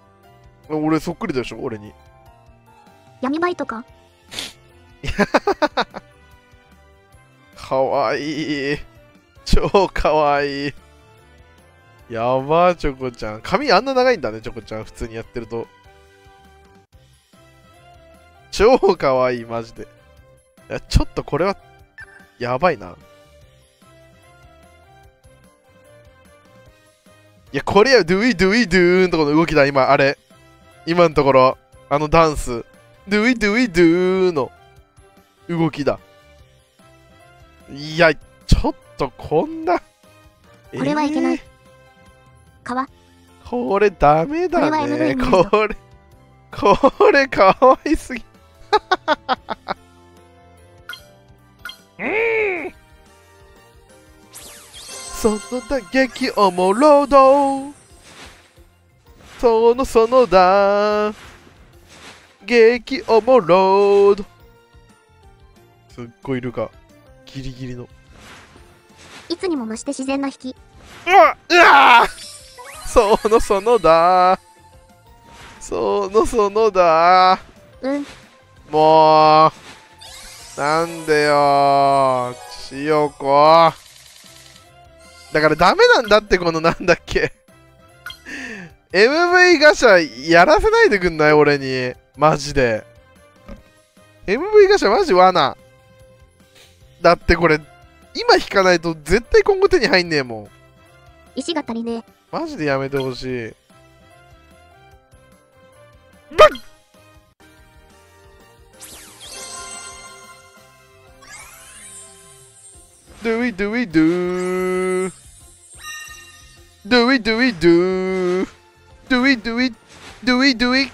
俺そっくりでしょ、俺に。闇バイトか かわいい。超かわいい。やばチョコちゃん。髪あんな長いんだね、チョコちゃん。普通にやってると。超かわいい、マジで。いや、ちょっとこれは、やばいな。いや、これや、ドゥイドゥイドゥーンとこの動きだ、今、あれ。今のところ、あのダンス。ドゥイドゥイドゥーの動きだ。いや、ちょっとこんな。これはいけない。川、えー、これダメだね。これ、これかわいすぎ。う んその打撃おもろどそのそのだ激おもろどすっごいるかギリギリのいつにも増して自然な引きうわうわそのそのだそのそのだうんもうなんでよ千代子だからダメなんだってこのなんだっけ MV ガシャやらせないでくんない俺にマジで MV ガシャマジ罠だってこれ今引かないと絶対今後手に入んねえもん石が足りねえマジでやめてほしいバッドゥイドゥイドゥー Do ど t do ど t do. Do ど t do it.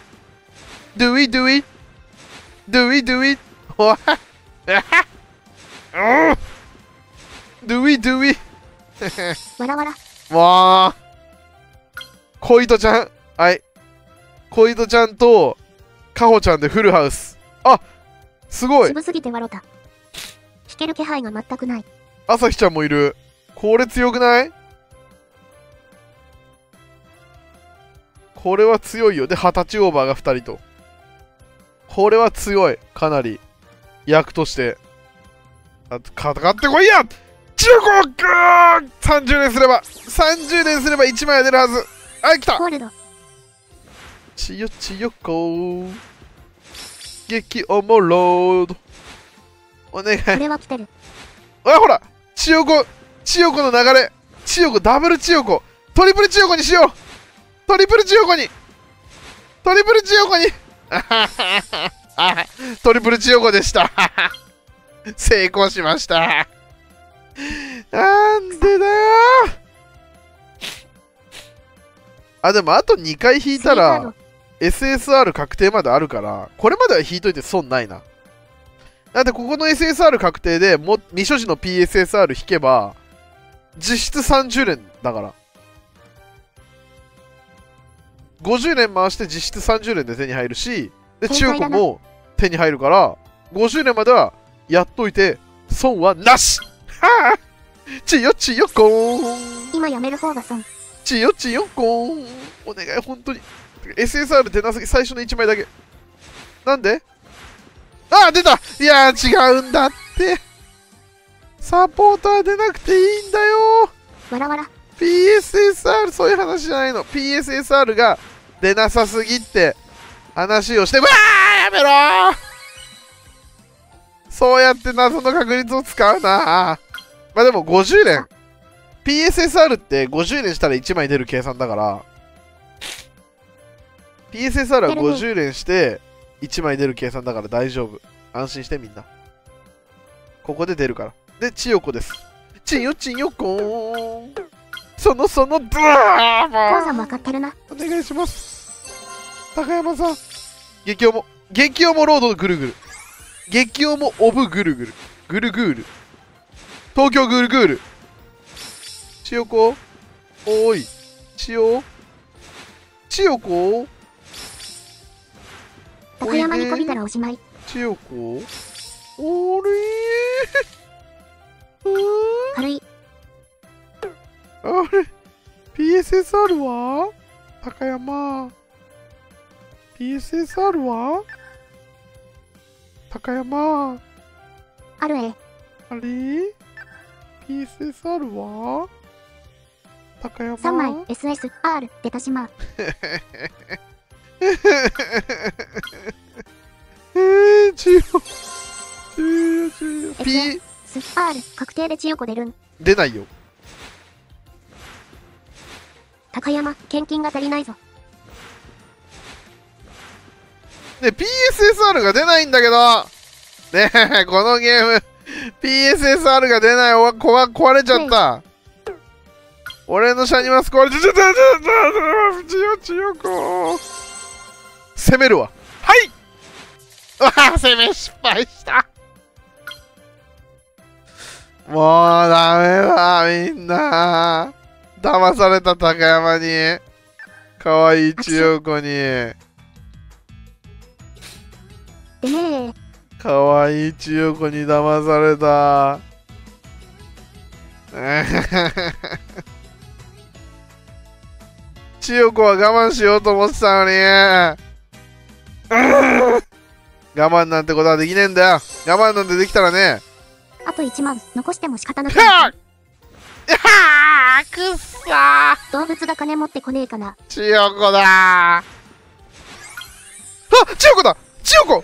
Do ど t do it. Do it, do it. Do it, do it. Do it, do it. わらわら。あ。小糸ちゃん。はい。小糸ちゃんと、かほちゃんでフルハウス。あすごい。渋すぎて笑た。弾ける気配が全くない。朝日ちゃんもいる。これ強くないこれは強いよ。で、二十歳オーバーが2人と。これは強い。かなり。役として。あと、戦ってこいや中国 !30 年すれば、30年すれば1枚は出るはず。はい、来たちよちよこ激おもろーお願い。これは来てる。あ、ほら千代子千代子の流れ千代子ダブル千代子トリプル千代子にしようトリプル15にトリプル15に トリプル15でした 成功しましたなんでだよあ、でもあと2回引いたら SSR 確定まであるから、これまでは引いといて損ないな。だってここの SSR 確定でも未所持の PSSR 引けば、実質30連だから。50年回して実質30年で手に入るしで中国も手に入るから50年まではやっといて損はなしはあちよちよこーん今やめる方が損ちよちよこーんお願い本当に SSR 出なすぎ最初の1枚だけなんでああ出たいや違うんだってサポーター出なくていいんだよわらわら PSSR そういう話じゃないの PSSR が出なさすぎって話をして、うわーやめろーそうやって謎の確率を使うなまあでも50年。PSSR って50年したら1枚出る計算だから、PSSR は50連して1枚出る計算だから大丈夫。安心してみんな。ここで出るから。で、千代子です。よちんよこー。そのそのドゥーもうさん分かってるなお願いします高山さん激おも激おもロードぐるぐる激おもオブぐるぐるぐるぐる東京ぐるぐる千代子おーい千代千代子高山にこびたらおしまい千代子あれー軽いあれ ?PSSR は高山。PSSR は高山。あるえ。あれ ?PSSR は高山。3枚 SSR 出たしまええー、中央。ピー中央。P。SR 確定で千代子出るん。出ないよ。高山、献金が足りないぞ。ね、PSSR が出ないんだけどねえ、このゲーム、PSSR が出ないおこわ、壊れちゃった。俺のシャニマス壊れちゃった。ちょ、ちよこ。攻めるわ。はいわあ、攻め失敗した。もうダメだ、みんな。騙された高山に可愛い千代子に可愛い千代子に騙された 千代子は我慢しようと思ってたのに我慢なんてことはできねえんだよ我慢なんてできたらねあと1万残しても仕方なくあくっさ動物が金持ってこねえかな千代子だあ千代子だ千代子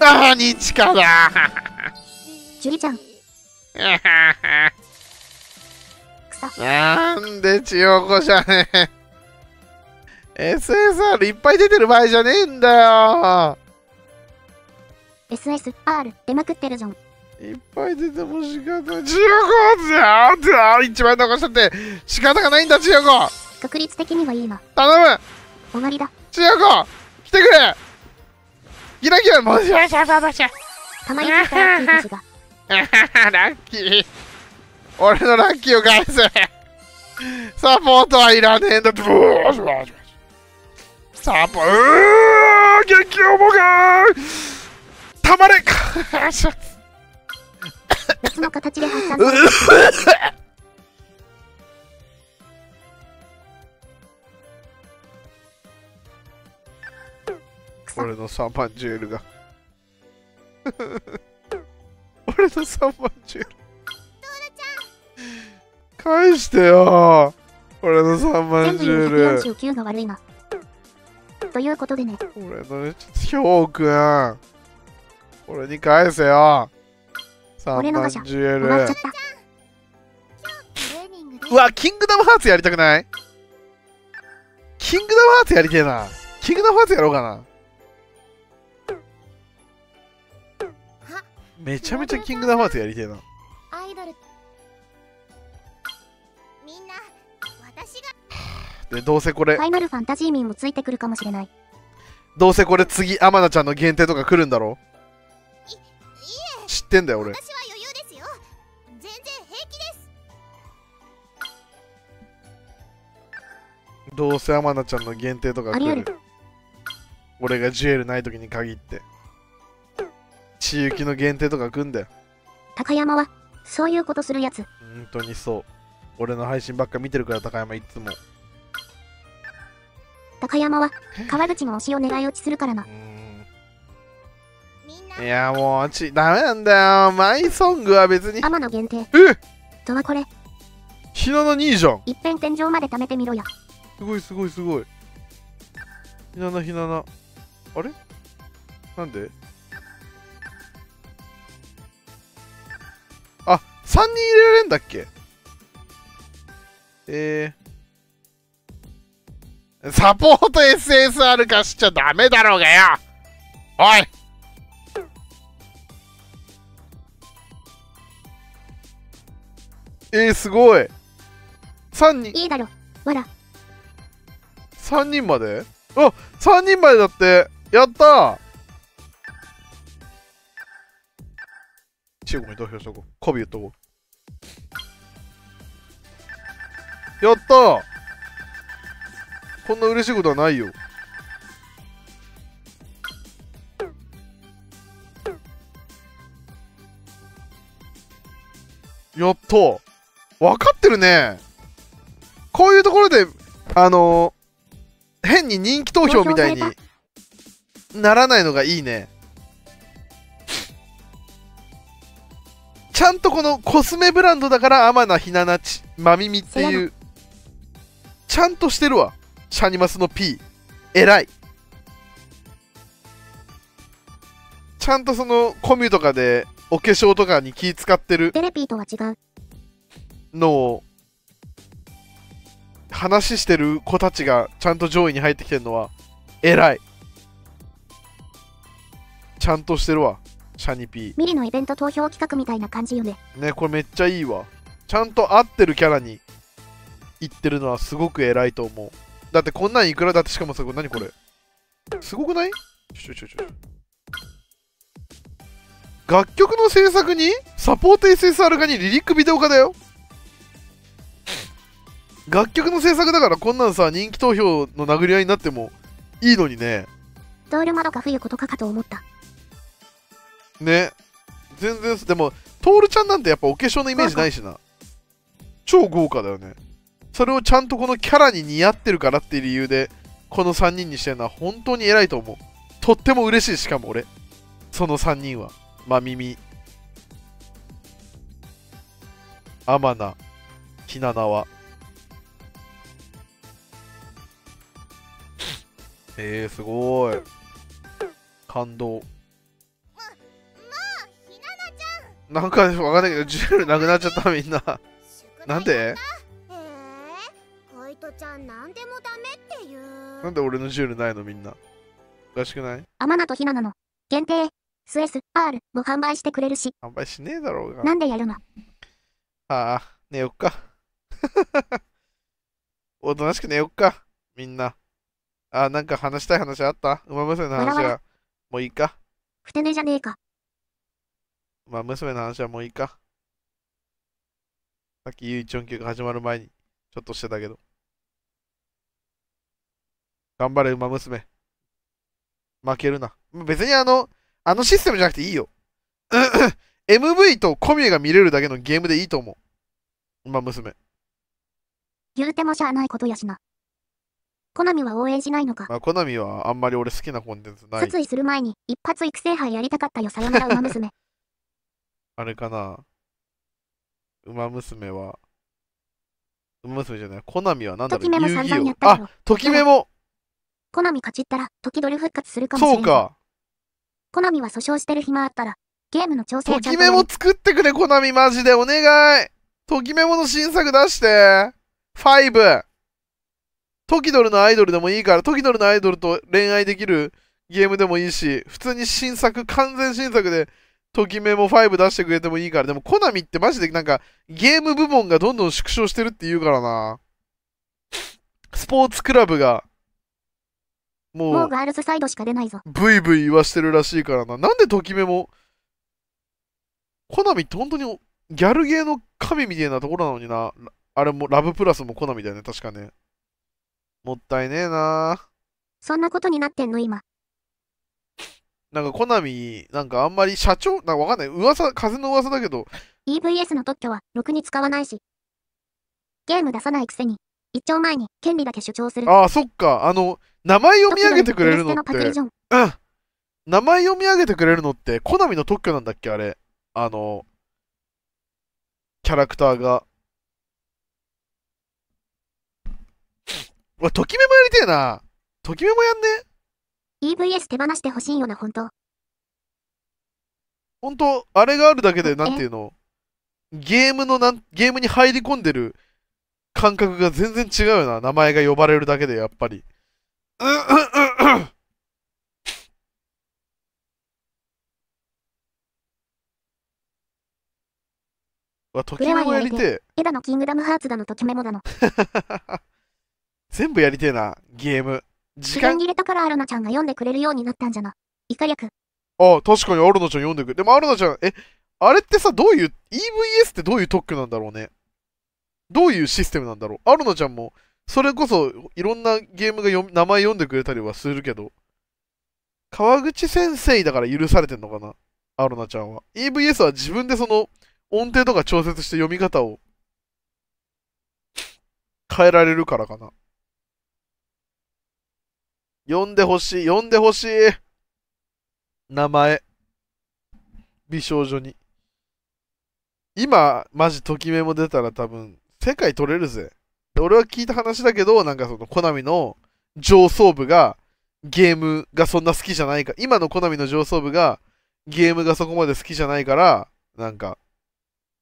ああにちかだ樹里ちゃん なんで千代子じゃねえ SSR いっぱい出てる場合じゃねえんだよ SSR 出まくってるじゃんいっぱい出ても仕方ない。15! あーあ一枚残したって仕方がないんだ、千代子確率的にはいいな。頼む終わりだ。千代子来てくれギラギラもうしゃしゃしゃしたまにた ラッキーが。ラッキー俺のラッキーを返せサポートはいらねえんだって、ブーシュサポート、うー激重がたまれか別の形で発散 俺の3番ジュールが 俺の3番ジュール返してよ俺の3番ジュールが悪いなということでね俺のねちょっとひょうくん俺に返せよ俺のがじゃ。うわ、キングダムハーツやりたくないキングダムハーツやりてえな。キングダムハーツやろうかな。めちゃめちゃキングダムハーツやりてえな。アイドル。みんな、私が。で、どうせこれ。ファイナルファンタジーミンもついてくるかもしれない。どうせこれ次、天菜ちゃんの限定とか来るんだろうってんだよ俺私は余裕ですよ全然平気ですどうせ天菜ちゃんの限定とか来る俺がジュエルない時に限って地域の限定とか来んだよ高山はそういうことするやつ本当にそう俺の配信ばっか見てるから高山いつも高山は川口の推しを狙い撃ちするからないやもうちダメなんだよマイソングは別に天の限定えとはこれひなの兄じゃんいっぺん天井まで貯めてみろよすごいすごいすごいひなのひなのあれなんであ3人入れられんだっけえー、サポート SSR 化しちゃダメだろうがよおいえー、すごい !3 人いいだろわら !3 人まであ三3人までだってやった中国に投票しとこう。コビ言っとこう。やったこんな嬉しいことはないよ。やった分かってるね。こういうところで、あのー、変に人気投票みたいにならないのがいいね。ちゃんとこのコスメブランドだから天名ひななち、まみみっていう。ちゃんとしてるわ。シャニマスの P。偉い。ちゃんとそのコミュとかでお化粧とかに気使ってる。テレピーとは違う。の話してる子たちがちゃんと上位に入ってきてるのは偉いちゃんとしてるわシャニピーミリのイベント投票企画みたいな感じよねねこれめっちゃいいわちゃんと合ってるキャラにいってるのはすごく偉いと思うだってこんなんいくらだってしかもさ何これすごくないちょちょちょ楽曲の制作にサポート SSR 化にリリックビデオ化だよ楽曲の制作だからこんなんさ人気投票の殴り合いになってもいいのにねドールマか冬ことかかと思ったね全然でもトールちゃんなんてやっぱお化粧のイメージないしな超豪華だよねそれをちゃんとこのキャラに似合ってるからっていう理由でこの3人にしてるのは本当に偉いと思うとっても嬉しいしかも俺その3人はまみみあまなひななはえー、すごい感動ま、まあ、なんかわかんないけどジュールなくなっちゃったみんななんでえー、ホイトちゃん何でもダメっていうなんで俺のジュールないのみんなおかしくない天菜とひななの限定スエスールも販売してくれるし販売しねえだろうがなんでやるのああ寝よっか おとなしく寝よっかみんなあ、なんか話したい話あった馬娘の話は。もういいか。ふてねじゃねえか。馬娘の話はもういいか。さっき U149 が始まる前にちょっとしてたけど。頑張れ、馬娘。負けるな。別にあの、あのシステムじゃなくていいよ。MV とコミュが見れるだけのゲームでいいと思う。馬娘。言うてもしゃあないことやしな。コナミは応援しないのか。まあ、コナミはあんまり俺好きなコンテンツない。殺意する前に一発育成杯やりたかったよ、さよなら馬娘。あれかな。馬娘は。馬娘じゃない。コナミは何だろう。ときめも散々やったあ、ときめも。コナミ勝ちったら、時どれ復活するかもしれない。そうか。コナミは訴訟してる暇あったら、ゲームの調整ときめも作ってくれ、コナミマジで。お願い。ときめもの新作出して。ファイ5。トキドルのアイドルでもいいから、トキドルのアイドルと恋愛できるゲームでもいいし、普通に新作、完全新作で、ときめも5出してくれてもいいから、でもコナミってマジでなんか、ゲーム部門がどんどん縮小してるって言うからな。スポーツクラブが、もう、ガールズサイドしか出ないぞ。ブイブイ言わしてるらしいからな。なんでときめも、コナミって本当にギャルゲーの神みたいなところなのにな。あれも、ラブプラスもコナミだよね、確かね。もったいねえなそんなことになってんの今。なんかコナミ、なんかあんまり社長、なんかわかんない。噂、風の噂だけど。EVS の特許は、ろくに使わないし。ゲーム出さないくせに、一丁前に権利だけ主張する。ああ、そっか。あの、名前読み上げてくれるのって。うん。名前読み上げてくれるのって、コナミの特許なんだっけあれ。あの、キャラクターが。わ、ときめもやりてえな。ときめもやんね ?EVS 手放してほしいよな、ほんと。ほんと、あれがあるだけで、なんていうのゲームのなん、ゲームに入り込んでる感覚が全然違うよな。名前が呼ばれるだけで、やっぱり。うんうんうんうん。わ、ときめもやりてえ。エダのキングダムハーツだの、ときめもだの。全部やりてえな、ゲーム。時間切れたからアルナちゃんが読んでくれるようになったんじゃな。いかりゃく。ああ、確かにアルナちゃん読んでくれ。でもアルナちゃん、え、あれってさ、どういう、EVS ってどういう特許なんだろうね。どういうシステムなんだろう。アルナちゃんも、それこそ、いろんなゲームが名前読んでくれたりはするけど、川口先生だから許されてんのかな。アルナちゃんは。EVS は自分でその、音程とか調節して読み方を変えられるからかな。呼んでほしい、呼んでほしい。名前。美少女に。今、マジ、ときめも出たら多分、世界取れるぜ。俺は聞いた話だけど、なんかその、コナミの上層部が、ゲームがそんな好きじゃないか、今のコナミの上層部が、ゲームがそこまで好きじゃないから、なんか、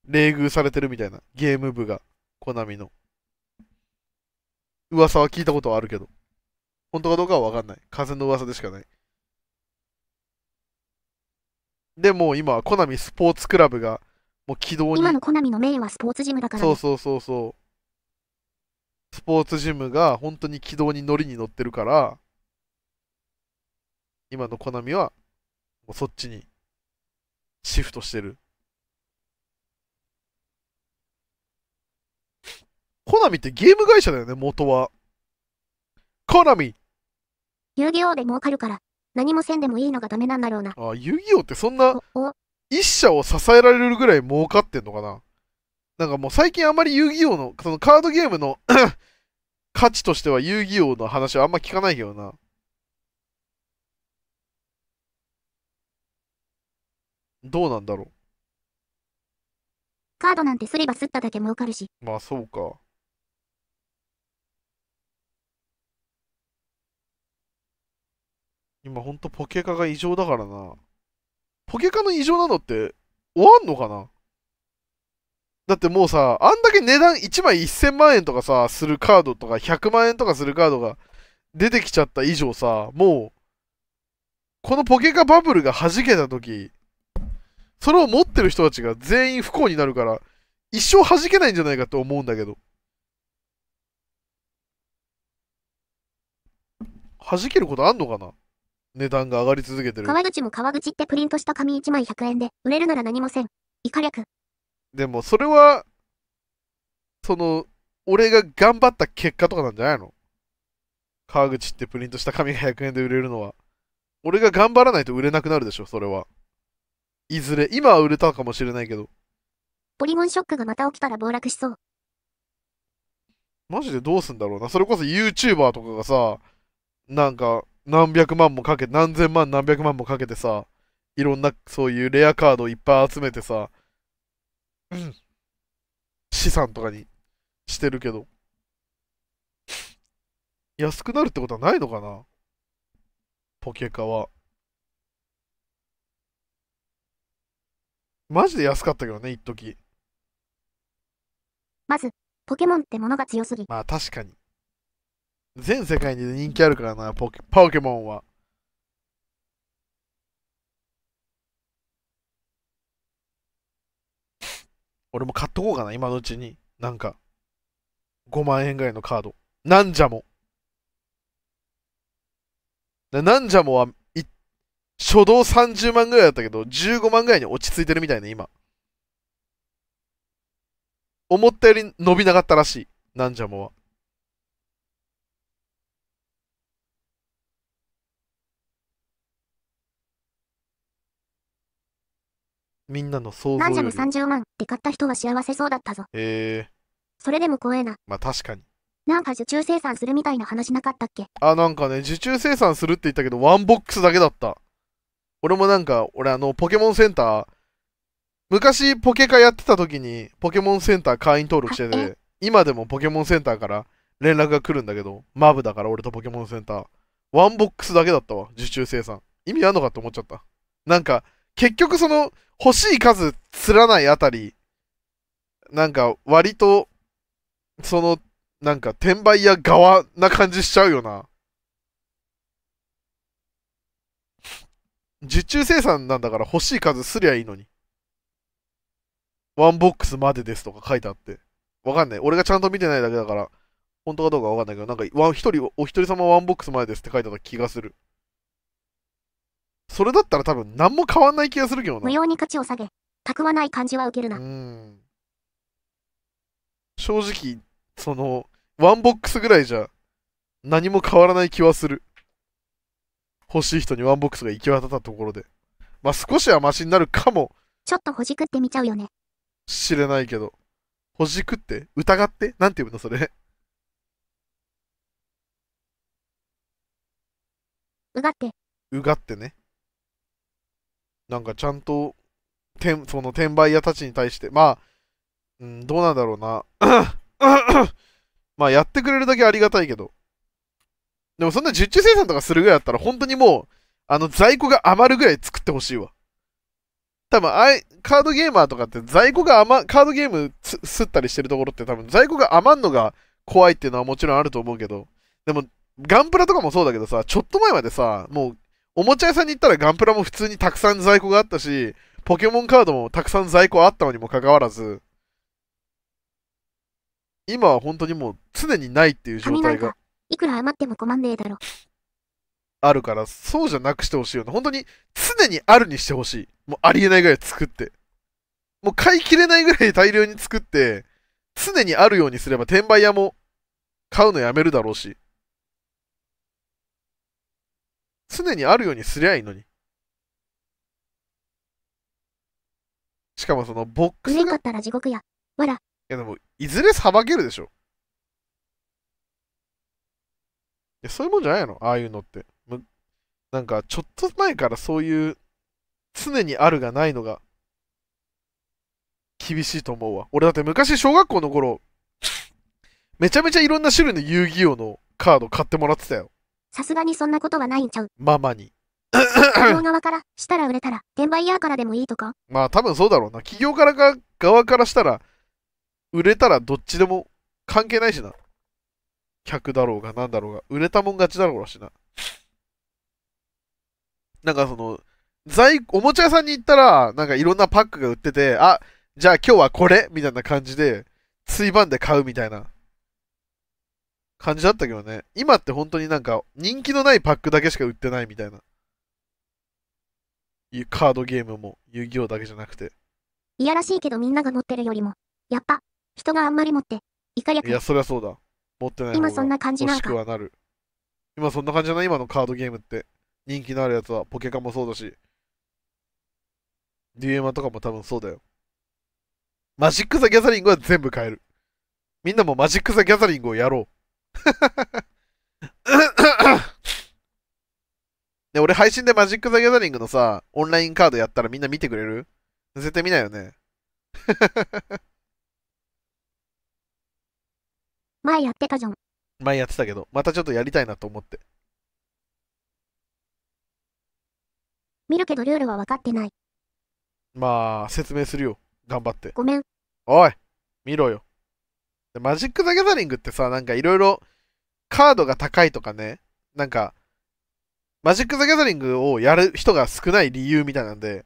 冷遇されてるみたいな、ゲーム部が、コナミの。噂は聞いたことはあるけど。本当かどうかは分かんない。風の噂でしかない。で、も今今、コナミスポーツクラブが、もう軌道に。今のコナミのメインはスポーツジムだから、ね、そうそうそうそう。スポーツジムが本当に軌道に乗りに乗ってるから、今のコナミは、もうそっちにシフトしてる。コナミってゲーム会社だよね、元は。コナミ遊戯王で儲かるから何もせんでもいいのがダメなんだろうな。あ遊戯王ってそんな一社を支えられるぐらい儲かってんのかななんかもう最近あんまり遊戯王の、そのカードゲームの 価値としては遊戯王の話はあんま聞かないけどな。どうなんだろう。カードなんてすればすっただけ儲かるし。まあそうか。今ほんとポケカが異常だからな。ポケカの異常なのって終わんのかなだってもうさ、あんだけ値段1枚1000万円とかさ、するカードとか100万円とかするカードが出てきちゃった以上さ、もう、このポケカバブルが弾けた時、それを持ってる人たちが全員不幸になるから、一生弾けないんじゃないかと思うんだけど。弾けることあんのかな値段が上がり続けてる。川口も川口ってプリントした紙1枚100円で、売れるなら何もせん。以下略。でも、それは、その、俺が頑張った結果とかなんじゃないの川口ってプリントした紙が100円で売れるのは。俺が頑張らないと売れなくなるでしょ、それは。いずれ、今は売れたかもしれないけど。ポリゴンショックがまた起きたら暴落しそう。マジでどうすんだろうな。それこそ YouTuber とかがさ、なんか、何百万もかけ、何千万何百万もかけてさ、いろんなそういうレアカードいっぱい集めてさ、うん、資産とかにしてるけど、安くなるってことはないのかなポケカは。マジで安かったけどね、一時まず、ポケモンってものが強すぎ。まあ確かに。全世界に人気あるからな、ポケポケモンは。俺も買っとこうかな、今のうちに。なんか、5万円ぐらいのカード。なんじゃも。なんじゃもは、初動30万ぐらいだったけど、15万ぐらいに落ち着いてるみたいね、今。思ったより伸びなかったらしい。なんじゃもは。みんなの想像じゃ30万って買った人は幸せそうだったぞ。へえ。それでも怖えな。まあ確かに。なんか受注生産するみたいな話なかったっけあ、なんかね、受注生産するって言ったけど、ワンボックスだけだった。俺もなんか、俺あの、ポケモンセンター、昔ポケカやってた時に、ポケモンセンター会員登録してて、今でもポケモンセンターから連絡が来るんだけど、マブだから俺とポケモンセンター。ワンボックスだけだったわ、受注生産。意味あんのかって思っちゃった。なんか、結局その欲しい数釣らないあたり、なんか割と、その、なんか転売屋側な感じしちゃうよな。受注生産なんだから欲しい数すりゃいいのに。ワンボックスまでですとか書いてあって。わかんない。俺がちゃんと見てないだけだから、本当かどうかわかんないけど、なんか、一人、お一人様ワンボックスまでですって書いてあった気がする。それだったら多分何も変わんない気がするけどな。無用に価値を下げ、蓄わない感じは受けるな。うん。正直、その、ワンボックスぐらいじゃ何も変わらない気はする。欲しい人にワンボックスが行き渡ったところで。まあ少しはマシになるかも。ちょっとほじくってみちゃうよね。知れないけど。ほじくって疑ってなんて言うのそれ。うがって。うがってね。なんかちゃんと、その転売屋たちに対して、まあ、うん、どうなんだろうな。まあ、やってくれるだけありがたいけど。でもそんな受注生産とかするぐらいだったら、本当にもう、あの、在庫が余るぐらい作ってほしいわ。多分あい、カードゲーマーとかって在庫が余、カードゲームす、すったりしてるところって多分在庫が余るのが怖いっていうのはもちろんあると思うけど、でも、ガンプラとかもそうだけどさ、ちょっと前までさ、もうおもちゃ屋さんに行ったらガンプラも普通にたくさん在庫があったし、ポケモンカードもたくさん在庫あったのにもかかわらず、今は本当にもう常にないっていう状態が。いくら余っても困んねえだろ。あるから、そうじゃなくしてほしいよね。本当に常にあるにしてほしい。もうありえないぐらい作って。もう買い切れないぐらい大量に作って、常にあるようにすれば転売屋も買うのやめるだろうし。常にあるようにすりゃいいのに。しかもそのボックスが。かったら地獄や。わら。いやでも、いずれさばけるでしょ。いや、そういうもんじゃないのああいうのって。なんか、ちょっと前からそういう、常にあるがないのが、厳しいと思うわ。俺だって昔小学校の頃、めちゃめちゃいろんな種類の遊戯王のカード買ってもらってたよ。さすがにそんなことはないんちゃう。ママに。企業側からしたら売れたら、転売ヤーからでもいいとかまあ多分そうだろうな。企業からか側からしたら、売れたらどっちでも関係ないしな。客だろうが何だろうが、売れたもん勝ちだろうしな。なんかその、在おもちゃ屋さんに行ったら、なんかいろんなパックが売ってて、あ、じゃあ今日はこれみたいな感じで、ついばんで買うみたいな。感じだったけどね。今って本当になんか人気のないパックだけしか売ってないみたいな。カードゲームも遊戯王だけじゃなくて。いやらしいけどみんなが持ってるよりも、やっぱ人があんまり持って、いかりいや、そりゃそうだ。持ってない今そんな感じなはなる。今そんな感じじゃない今のカードゲームって。人気のあるやつはポケカもそうだし、デュエマとかも多分そうだよ。マジック・ザ・ギャザリングは全部買える。みんなもマジック・ザ・ギャザリングをやろう。ね、俺配信でマジック・ザ・ギャザリングのさ、オンラインカードやったらみんな見てくれる絶対見ないよね。前やってたじゃん。前やってたけど、またちょっとやりたいなと思って。見るけどルールは分かってない。まあ、説明するよ。頑張って。ごめん。おい、見ろよ。マジック・ザ・ギャザリングってさ、なんかいろいろカードが高いとかね、なんか、マジック・ザ・ギャザリングをやる人が少ない理由みたいなんで、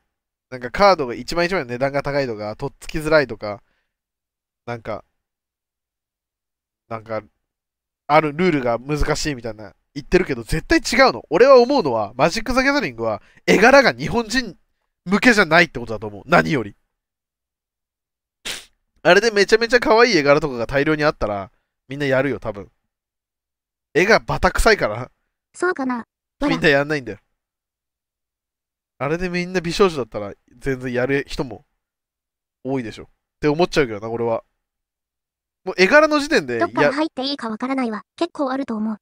なんかカードが一枚一枚の値段が高いとか、とっつきづらいとか、なんか、なんか、あるルールが難しいみたいな言ってるけど、絶対違うの。俺は思うのは、マジック・ザ・ギャザリングは、絵柄が日本人向けじゃないってことだと思う。何より。あれでめちゃめちゃ可愛い絵柄とかが大量にあったら、みんなやるよ、多分。絵がバタ臭いから。そうかな。みんなやんないんだよ。あれでみんな美少女だったら、全然やる人も多いでしょ。って思っちゃうけどな、俺は。もう絵柄の時点で。どっから入っていいかわからないわ。結構あると思う。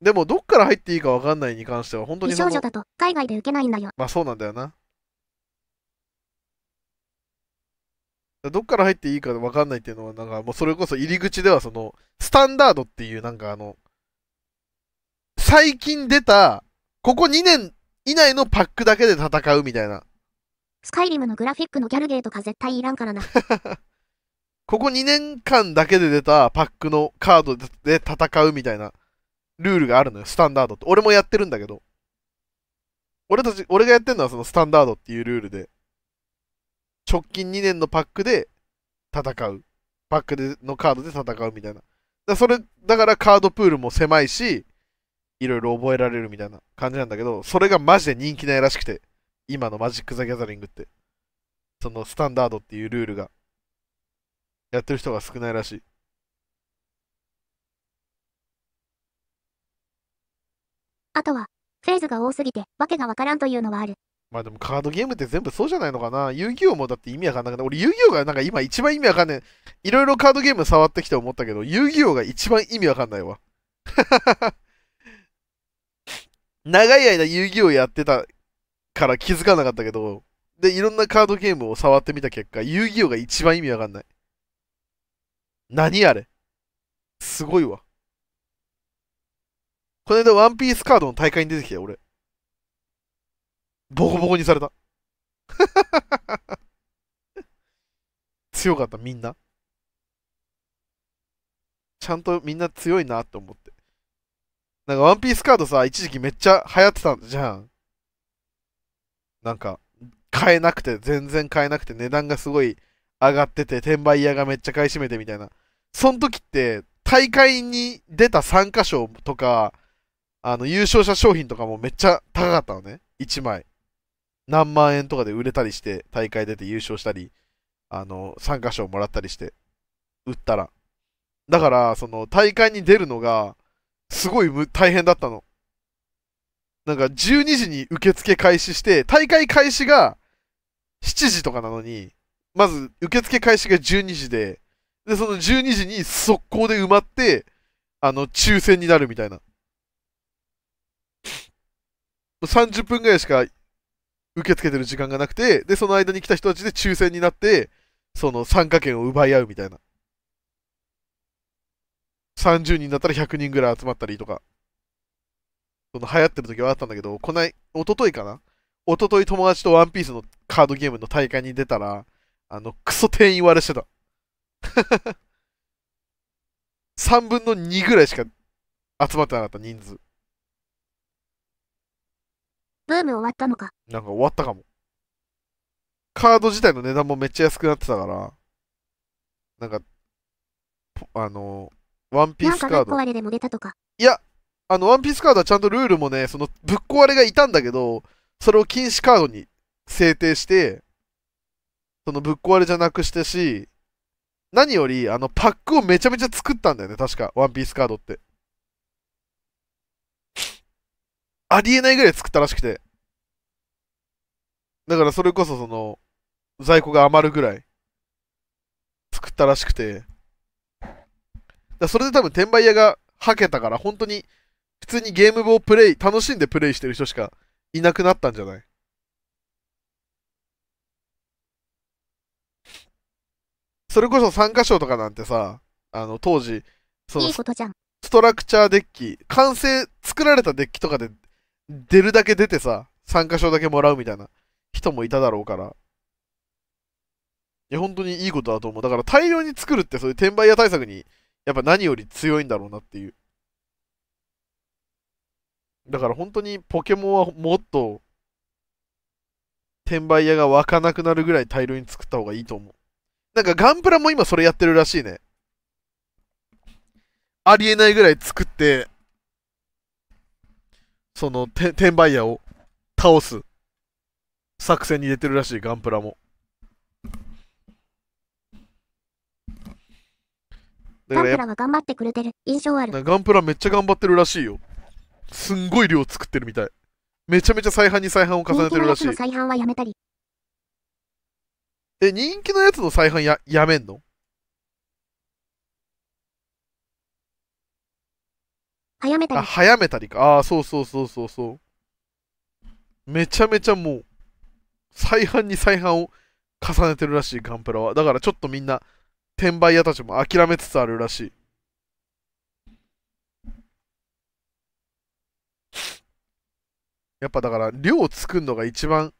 でも、どっから入っていいかわかんないに関しては、本当に。美少女だと、海外で受けないんだよ。まあ、そうなんだよな。どっから入っていいか分かんないっていうのは、なんかもうそれこそ入り口ではその、スタンダードっていうなんかあの、最近出た、ここ2年以内のパックだけで戦うみたいな。スカイリムのグラフィックのギャルゲーとか絶対いらんからな。ここ2年間だけで出たパックのカードで戦うみたいなルールがあるのよ、スタンダードって。俺もやってるんだけど。俺たち、俺がやってるのはそのスタンダードっていうルールで。直近2年のパックで戦う。パックでのカードで戦うみたいな。だそれ、だからカードプールも狭いし、いろいろ覚えられるみたいな感じなんだけど、それがマジで人気ないらしくて、今のマジック・ザ・ギャザリングって。そのスタンダードっていうルールが。やってる人が少ないらしい。あとは、フェーズが多すぎて、わけがわからんというのはある。まあでもカードゲームって全部そうじゃないのかな遊戯王もだって意味わかんなくな俺遊戯王がなんか今一番意味わかんない。いろいろカードゲーム触ってきて思ったけど、遊戯王が一番意味わかんないわ。長い間遊戯王やってたから気づかなかったけど、で、いろんなカードゲームを触ってみた結果、遊戯王が一番意味わかんない。何あれすごいわ。この間ワンピースカードの大会に出てきたよ、俺。ボコボコにされた。強かった、みんな。ちゃんとみんな強いなって思って。なんかワンピースカードさ、一時期めっちゃ流行ってたじゃん。なんか、買えなくて、全然買えなくて、値段がすごい上がってて、転売屋がめっちゃ買い占めてみたいな。その時って、大会に出た参加賞とか、あの、優勝者商品とかもめっちゃ高かったのね。1枚。何万円とかで売れたりして、大会出て優勝したり、あの、参加賞もらったりして、売ったら。だから、その、大会に出るのが、すごい大変だったの。なんか、12時に受付開始して、大会開始が7時とかなのに、まず、受付開始が12時で、で、その12時に速攻で埋まって、あの、抽選になるみたいな。30分ぐらいしか受け付けてる時間がなくて、で、その間に来た人たちで抽選になって、その参加権を奪い合うみたいな。30人だったら100人ぐらい集まったりとか。その流行ってる時はあったんだけど、こない、一昨日かな一昨日友達とワンピースのカードゲームの大会に出たら、あの、クソ店員割れしてた。3 分の2ぐらいしか集まってなかった人数。ブーム終わったのか。なんか終わったかも。カード自体の値段もめっちゃ安くなってたから、なんか、あの、ワンピースカード。いや、あの、ワンピースカードはちゃんとルールもね、そのぶっ壊れがいたんだけど、それを禁止カードに制定して、そのぶっ壊れじゃなくしてし、何より、あの、パックをめちゃめちゃ作ったんだよね、確か、ワンピースカードって。ありえないぐらい作ったらしくて。だからそれこそその、在庫が余るぐらい作ったらしくて。だそれで多分転売屋がはけたから、本当に普通にゲームをプレイ、楽しんでプレイしてる人しかいなくなったんじゃないそれこそ参加賞とかなんてさ、あの当時、そのストラクチャーデッキ、完成、作られたデッキとかで出るだけ出てさ、参加賞だけもらうみたいな人もいただろうから。いや、本当にいいことだと思う。だから大量に作るって、そういう転売屋対策に、やっぱ何より強いんだろうなっていう。だから本当にポケモンはもっと、転売屋が湧かなくなるぐらい大量に作った方がいいと思う。なんかガンプラも今それやってるらしいね。ありえないぐらい作って、その、転売屋を倒す作戦に出てるらしい、ガンプラも。ガンプラは頑張ってくれてる印象ある。ガンプラめっちゃ頑張ってるらしいよ。すんごい量作ってるみたい。めちゃめちゃ再販に再販を重ねてるらしい。人気のやつの再販はやめたり。え、人気のやつの再販ややめんの早めたり。あ、早めたりか。ああ、そうそうそうそうそう。めちゃめちゃもう、再販に再販を重ねてるらしい、ガンプラは。だからちょっとみんな、転売屋たちも諦めつつあるらしい。やっぱだから量作るのが一番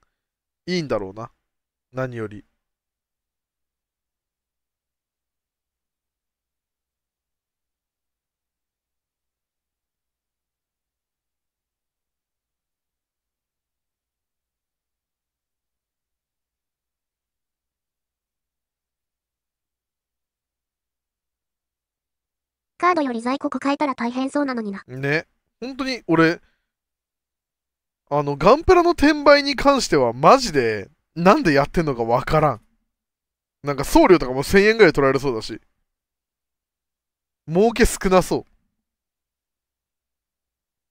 いいんだろうな。何より。カードより在庫抱えたら大変そうなのにな。ね。本当に俺、あの、ガンプラの転売に関してはマジで、なんでやってんのかわからん。なんか送料とかも1000円ぐらい取られそうだし。儲け少なそう。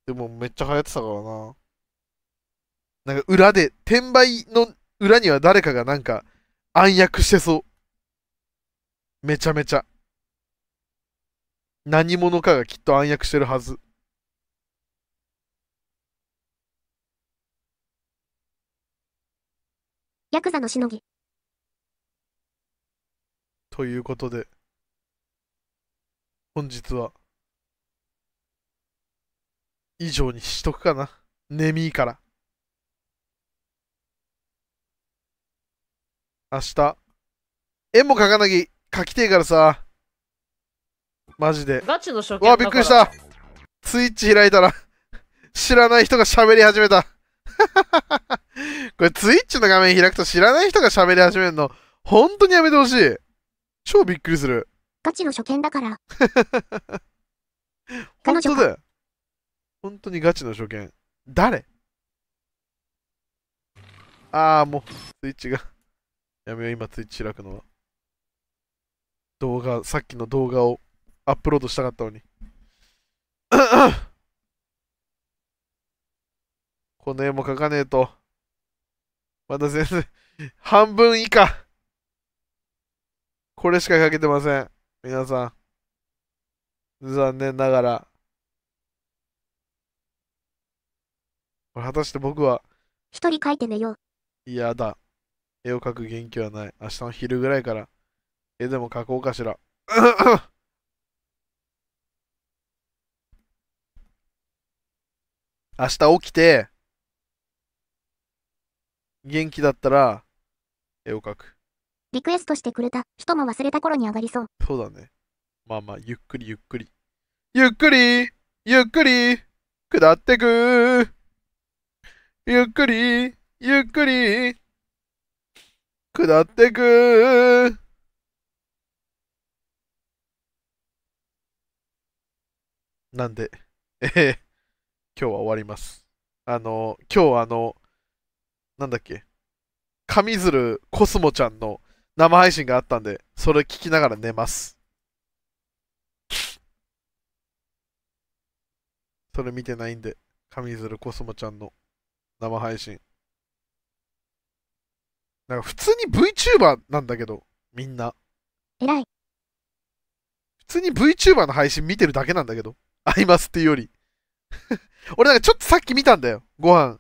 でもめっちゃ流行ってたからな。なんか裏で、転売の裏には誰かがなんか暗躍してそう。めちゃめちゃ。何者かがきっと暗躍してるはず。ヤクザのしのぎ。ということで、本日は、以上にしとくかな。眠いから。明日、絵も描かなきゃ、描きてえからさ。マジで。ガチの初見わ、びっくりした。ツイッチ開いたら知らない人が喋り始めた これツイッチの画面開くと知らない人が喋り始めるの、本当にやめてほしい。超びっくりする。ガチの初見だから。本当だよ。本当にガチの初見。誰ああ、もう、ツイッチが。やめよう、今ツイッチ開くのは。動画、さっきの動画をアップロードしたかったのに。この絵も描かねえと。まだ全然 半分以下。これしか描けてません。皆さん。残念ながら。果たして僕は。一人描いて寝よう。嫌だ。絵を描く元気はない。明日の昼ぐらいから絵でも描こうかしら。明日起きて、元気だったら、絵を描く。リクエストしてくれた人も忘れた頃に上がりそう。そうだね。まあまあ、ゆっくりゆっくり。ゆっくりゆっくり下ってくゆっくりゆっくり下ってくなんで、えへ、今日は終わります。あの、今日あの、なんだっけ、上鶴コスモちゃんの生配信があったんで、それ聞きながら寝ます。それ見てないんで、上鶴コスモちゃんの生配信。なんか普通に VTuber なんだけど、みんな。偉い。普通に VTuber の配信見てるだけなんだけど、合いますっていうより。俺なんかちょっとさっき見たんだよ。ご飯。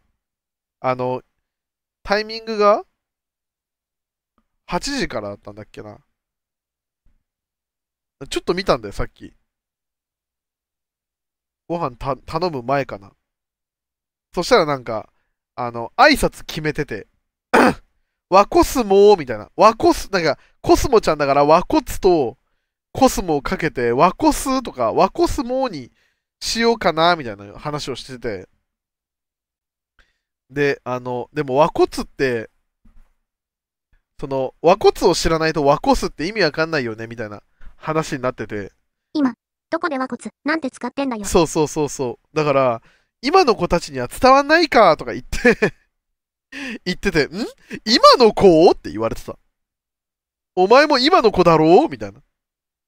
あの、タイミングが8時からだったんだっけな。ちょっと見たんだよ、さっき。ご飯た頼む前かな。そしたらなんか、あの、挨拶決めてて、わこすもーみたいな。わこす、なんか、コスモちゃんだからわこつとコスモをかけて、わこすとか、わこすもーにしようかな、みたいな話をしてて。で、あの、でも和骨って、その、和骨を知らないと和骨って意味わかんないよね、みたいな話になってて。今、どこで和骨なんて使ってんだよ。そうそうそうそう。だから、今の子たちには伝わんないか、とか言って 言ってて、ん今の子って言われてた。お前も今の子だろみたいな。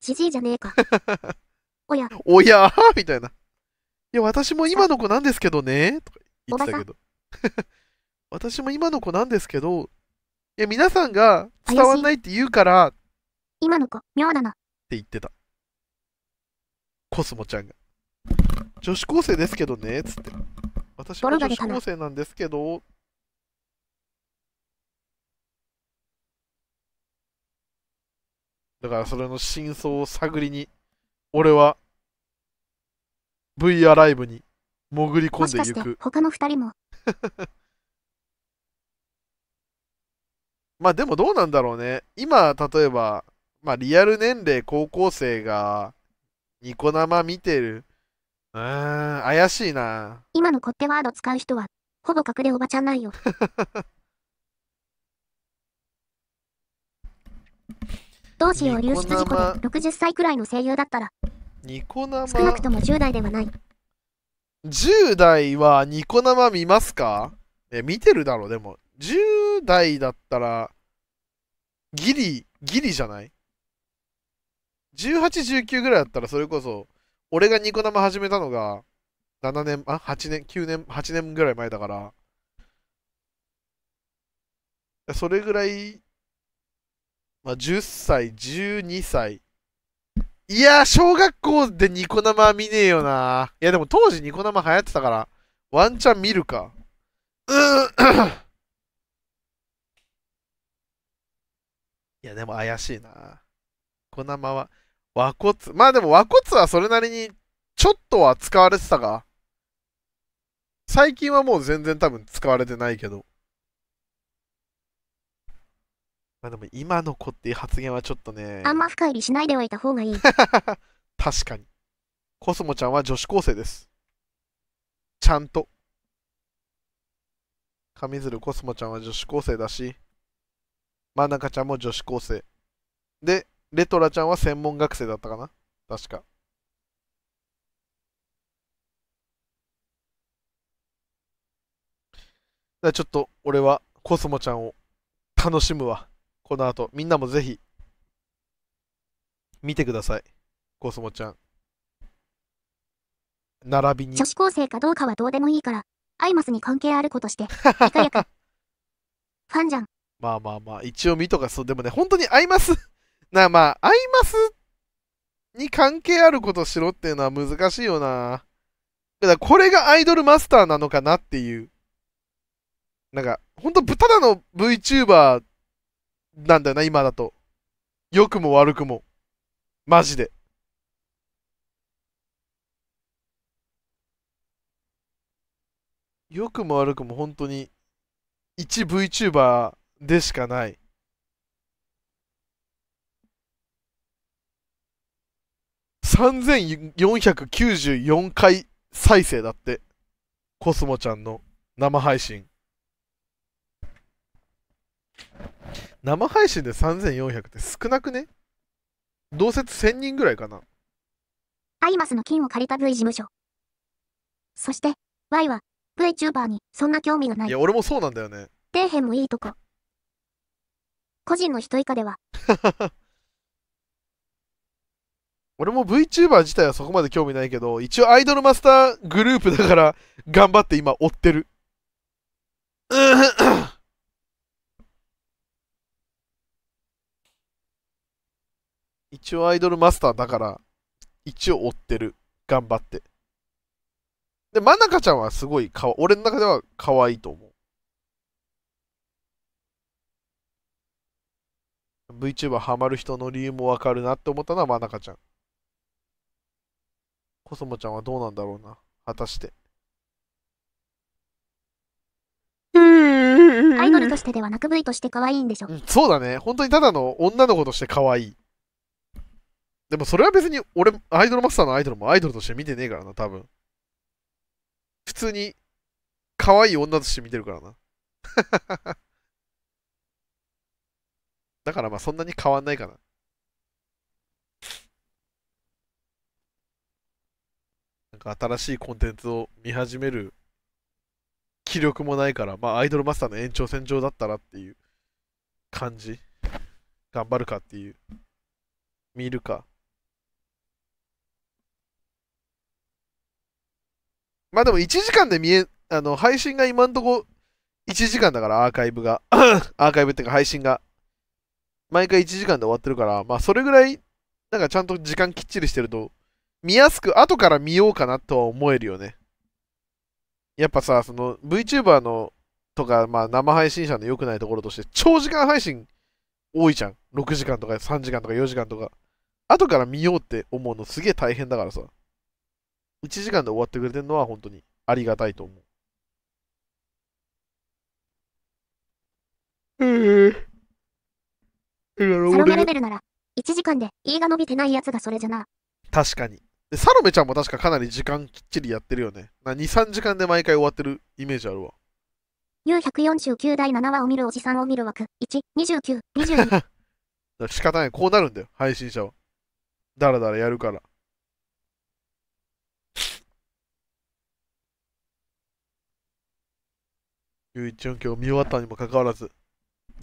じじいじゃねえか。おや。おやみたいな。いや、私も今の子なんですけどね、とか言ってたけど。私も今の子なんですけど、いや、皆さんが伝わんないって言うから、今の子、妙だな。って言ってた。コスモちゃんが。女子高生ですけどね、つって。私も女子高生なんですけど、だからそれの真相を探りに、俺は VR ライブに潜り込んでいく。もしかして他の二人も まあでもどうなんだろうね。今、例えば、まあリアル年齢高校生がニコ生見てる。うん、怪しいな。今のコッペワード使う人は、ほぼ隠れおばちゃんないよ。どうしよう、流出事故で60歳くらいの声優だったら、ニコ生少なくとも10代ではない10代はニコ生見ますかえ見てるだろうでも10代だったらギリギリじゃない ?1819 ぐらいだったらそれこそ俺がニコ生始めたのが7年あ8年9年8年ぐらい前だからそれぐらい、まあ、10歳12歳いや小学校でニコ生見ねえよな。いや、でも当時ニコ生流行ってたから、ワンチャン見るか。うん。いや、でも怪しいな。ニコ生は、和骨。まあでも和骨はそれなりに、ちょっとは使われてたか。最近はもう全然多分使われてないけど。まあでも今の子っていう発言はちょっとね。あんま深入りしないでおいた方がいい。確かに。コスモちゃんは女子高生です。ちゃんと。上鶴コスモちゃんは女子高生だし、真中ちゃんも女子高生。で、レトラちゃんは専門学生だったかな確か。だちょっと俺はコスモちゃんを楽しむわ。この後、みんなもぜひ、見てください。コスモちゃん。並びに。女子高生かどうかはどうでもいいから、アイマスに関係あることして、ファンじゃん。まあまあまあ、一応見とか、そう、でもね、本当にアイマス、な、まあ、アイマスに関係あることしろっていうのは難しいよな。だからこれがアイドルマスターなのかなっていう。なんか、ほんと、ただの VTuber なんだよな、今だと。良くも悪くも。マジで。良くも悪くも本当に、一 VTuber でしかない。3494回再生だって。コスモちゃんの生配信。生配信で3400って少なくね同説1000人ぐらいかな。アイマスの金を借りた V 事務所。そして、Y は VTuber にそんな興味がない。いや、俺もそうなんだよね。底辺もいいとこ。個人の人以下では。俺も VTuber 自体はそこまで興味ないけど、一応アイドルマスターグループだから頑張って今追ってる。う ん一応アイドルマスターだから、一応追ってる。頑張って。で、真中ちゃんはすごいかわ、俺の中では可愛いと思う。VTuber ハマる人の理由もわかるなって思ったのは真中ちゃん。コスモちゃんはどうなんだろうな。果たして。アイドルとしてではなく V として可愛いんでしょ、うん、そうだね。本当にただの女の子として可愛い。でもそれは別に俺、アイドルマスターのアイドルもアイドルとして見てねえからな、多分。普通に、可愛い女として見てるからな。だからまあそんなに変わんないかな。なんか新しいコンテンツを見始める気力もないから、まあアイドルマスターの延長線上だったらっていう感じ。頑張るかっていう。見るか。まあでも1時間で見え、あの、配信が今んとこ1時間だからアーカイブが。アーカイブっていうか配信が。毎回1時間で終わってるから、まあそれぐらい、なんかちゃんと時間きっちりしてると、見やすく後から見ようかなとは思えるよね。やっぱさ、その VTuber のとか、まあ生配信者の良くないところとして、長時間配信多いじゃん。6時間とか3時間とか4時間とか。後から見ようって思うのすげえ大変だからさ。1時間で終わってくれてるのは本当にありがたいと思う。うん。サロメレベルなら、1時間で E が伸びてないやつがそれじゃな。確かに。でサロメちゃんも確かかなり時間きっちりやってるよね。な2、3時間で毎回終わってるイメージあるわ。U149 第7話を見るおじさんを見る枠、1、29、22。だ仕方ない。こうなるんだよ、配信者は。だらだらやるから。い一準拠を見終わったにもかかわらず、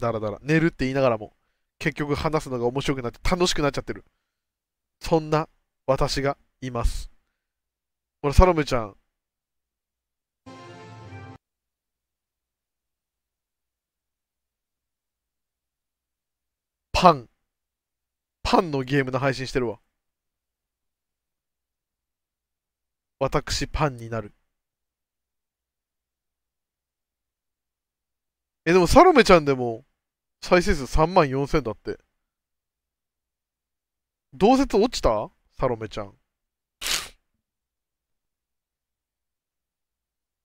だらだら、寝るって言いながらも、結局話すのが面白くなって楽しくなっちゃってる。そんな私がいます。俺、サロメちゃん、パン。パンのゲームの配信してるわ。私、パンになる。え、でも、サロメちゃんでも、再生数3万4000だって。同説落ちたサロメちゃん。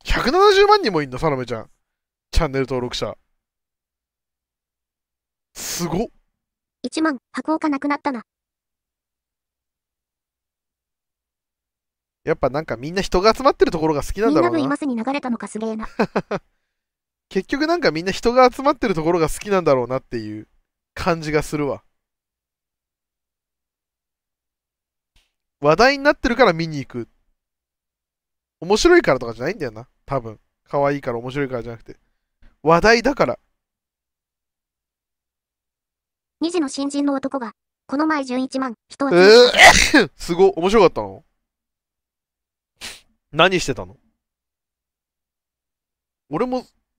170万人もいんのサロメちゃん。チャンネル登録者。すごっ。1万、箱岡なくなったな。やっぱなんかみんな人が集まってるところが好きなんだろうな。みんなすに流れたのかすげえな。結局なんかみんな人が集まってるところが好きなんだろうなっていう感じがするわ。話題になってるから見に行く。面白いからとかじゃないんだよな。多分。可愛いから面白いからじゃなくて。話題だから。2時の新人の男が、この前11万人をえー、すご、面白かったの何してたの俺も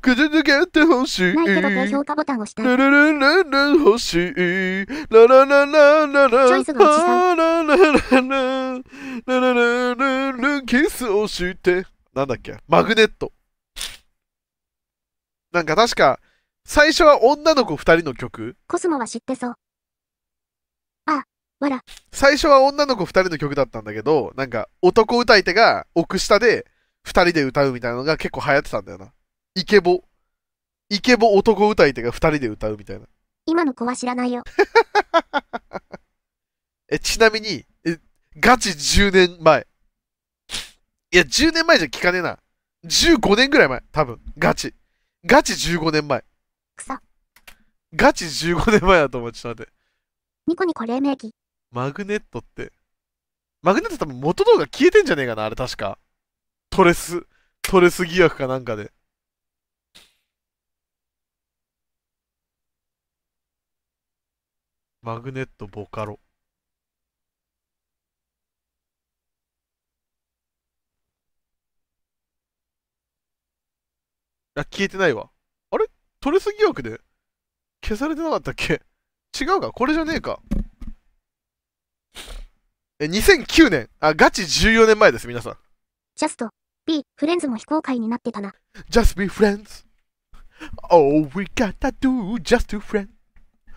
くじ抜けてほしい。ないけど低評価ボタン押したい。ルルルルル欲しい。ララララララ。チョイスのおん。ラララララララララなんだっけマグネット。なんか確か、最初は女の子二人の曲。コスモは知ってそう。あ、わら。最初は女の子二人の曲だったんだけど、なんか男歌い手が奥下で二人で歌うみたいなのが結構流行ってたんだよな。イケボ、イケボ男歌い手が2人で歌うみたいな。今の子は知らないよ。え、ちなみに、え、ガチ10年前。いや、10年前じゃ聞かねえな。15年ぐらい前、多分。ガチ。ガチ15年前。くそ。ガチ15年前だと思う。ちょっと待って。ニコニコ黎明期。マグネットって。マグネット多分元動画消えてんじゃねえかな、あれ確か。トレス、トレス疑惑かなんかで。マグネットボカロ。あ、消えてないわ。あれ取れす疑惑で消されてなかったっけ違うかこれじゃねえか。え、2009年。あ、ガチ14年前です、皆さん。ジャスト、B、フレンズも非公開になってたな。Just be friends.All we gotta do, just to friends.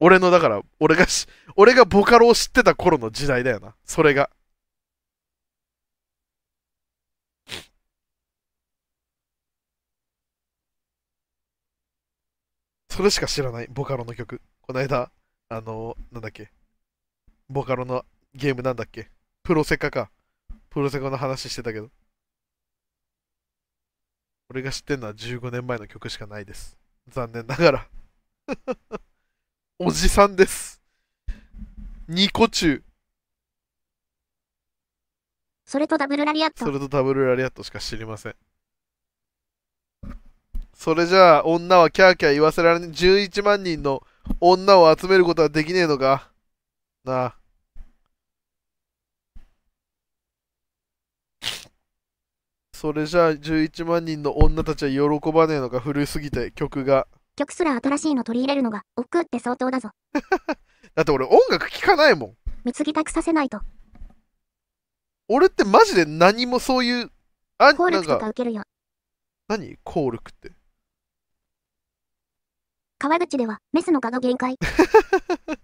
俺のだから、俺がし、俺がボカロを知ってた頃の時代だよな。それが。それしか知らない、ボカロの曲。この間、あのー、なんだっけ。ボカロのゲームなんだっけ。プロセカか。プロセカの話してたけど。俺が知ってんのは15年前の曲しかないです。残念ながらおじさんです。チュ中。それとダブルラリアット。それとダブルラリアットしか知りません。それじゃあ、女はキャーキャー言わせられな11万人の女を集めることはできねえのかなあ。それじゃあ11万人の女たちは喜ばねえのか古すぎて曲が。曲すら新しいの取り入れるのが億劫って相当だぞ。だって俺音楽聴かないもん。貢ぎたくさせないと。俺ってマジで何もそういう、あ、効力とか受けるよ。何効力って。川口ではメスの蚊が限界。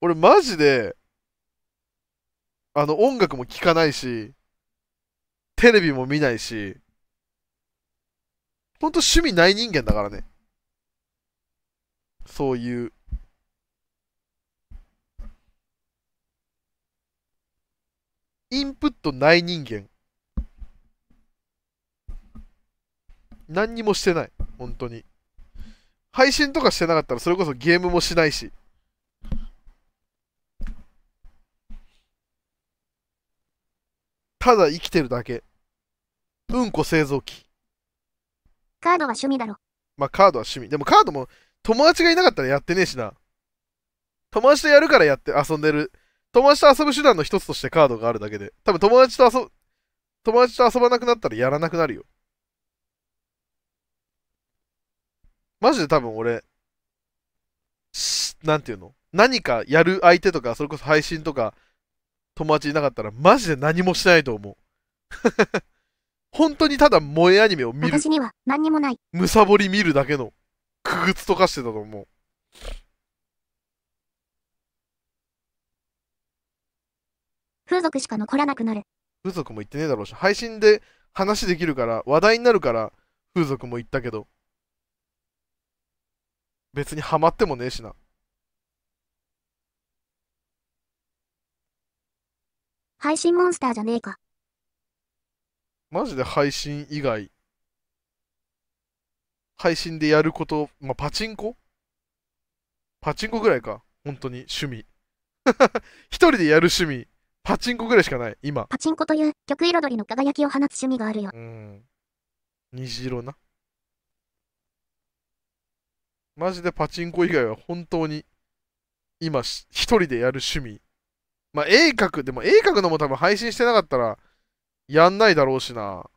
俺マジで、あの音楽も聴かないし、テレビも見ないし、ほんと趣味ない人間だからね。そういうインプットない人間何にもしてない本当に配信とかしてなかったらそれこそゲームもしないしただ生きてるだけうんこ製造機カードは趣味だろまあカードは趣味でもカードも友達がいなかったらやってねえしな。友達とやるからやって遊んでる。友達と遊ぶ手段の一つとしてカードがあるだけで。多分友達と遊、友達と遊ばなくなったらやらなくなるよ。マジで多分俺、なんていうの何かやる相手とか、それこそ配信とか、友達いなかったら、マジで何もしないと思う。本当にただ萌えアニメを見る。私には何もない。むさぼり見るだけの。ググツとかしてたと思う。風俗しか残らなくなる。風俗も言ってねえだろうし、配信で話できるから、話題になるから、風俗も言ったけど。別にハマってもねえしな。配信モンスターじゃねえか。マジで配信以外配信でやること、まあ、パチンコパチンコぐらいか。本当に趣味。一人でやる趣味、パチンコぐらいしかない、今。パチンコという曲彩りの輝きを放つ趣味があるよ。うん。虹色な。マジでパチンコ以外は本当に今一人でやる趣味。まあ、鋭角、でも鋭角のも多分配信してなかったらやんないだろうしな。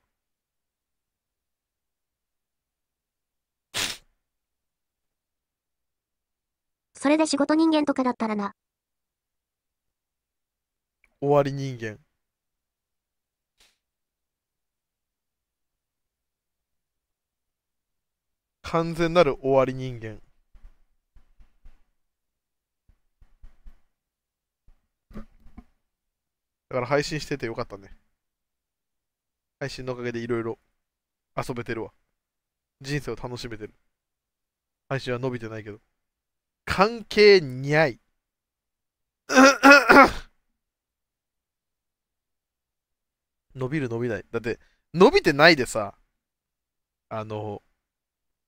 それで仕事人間とかだったらな。終わり人間。完全なる終わり人間。だから配信しててよかったね。配信のおかげでいろいろ遊べてるわ。人生を楽しめてる。配信は伸びてないけど。関係にゃい。伸びる伸びない。だって、伸びてないでさ、あの、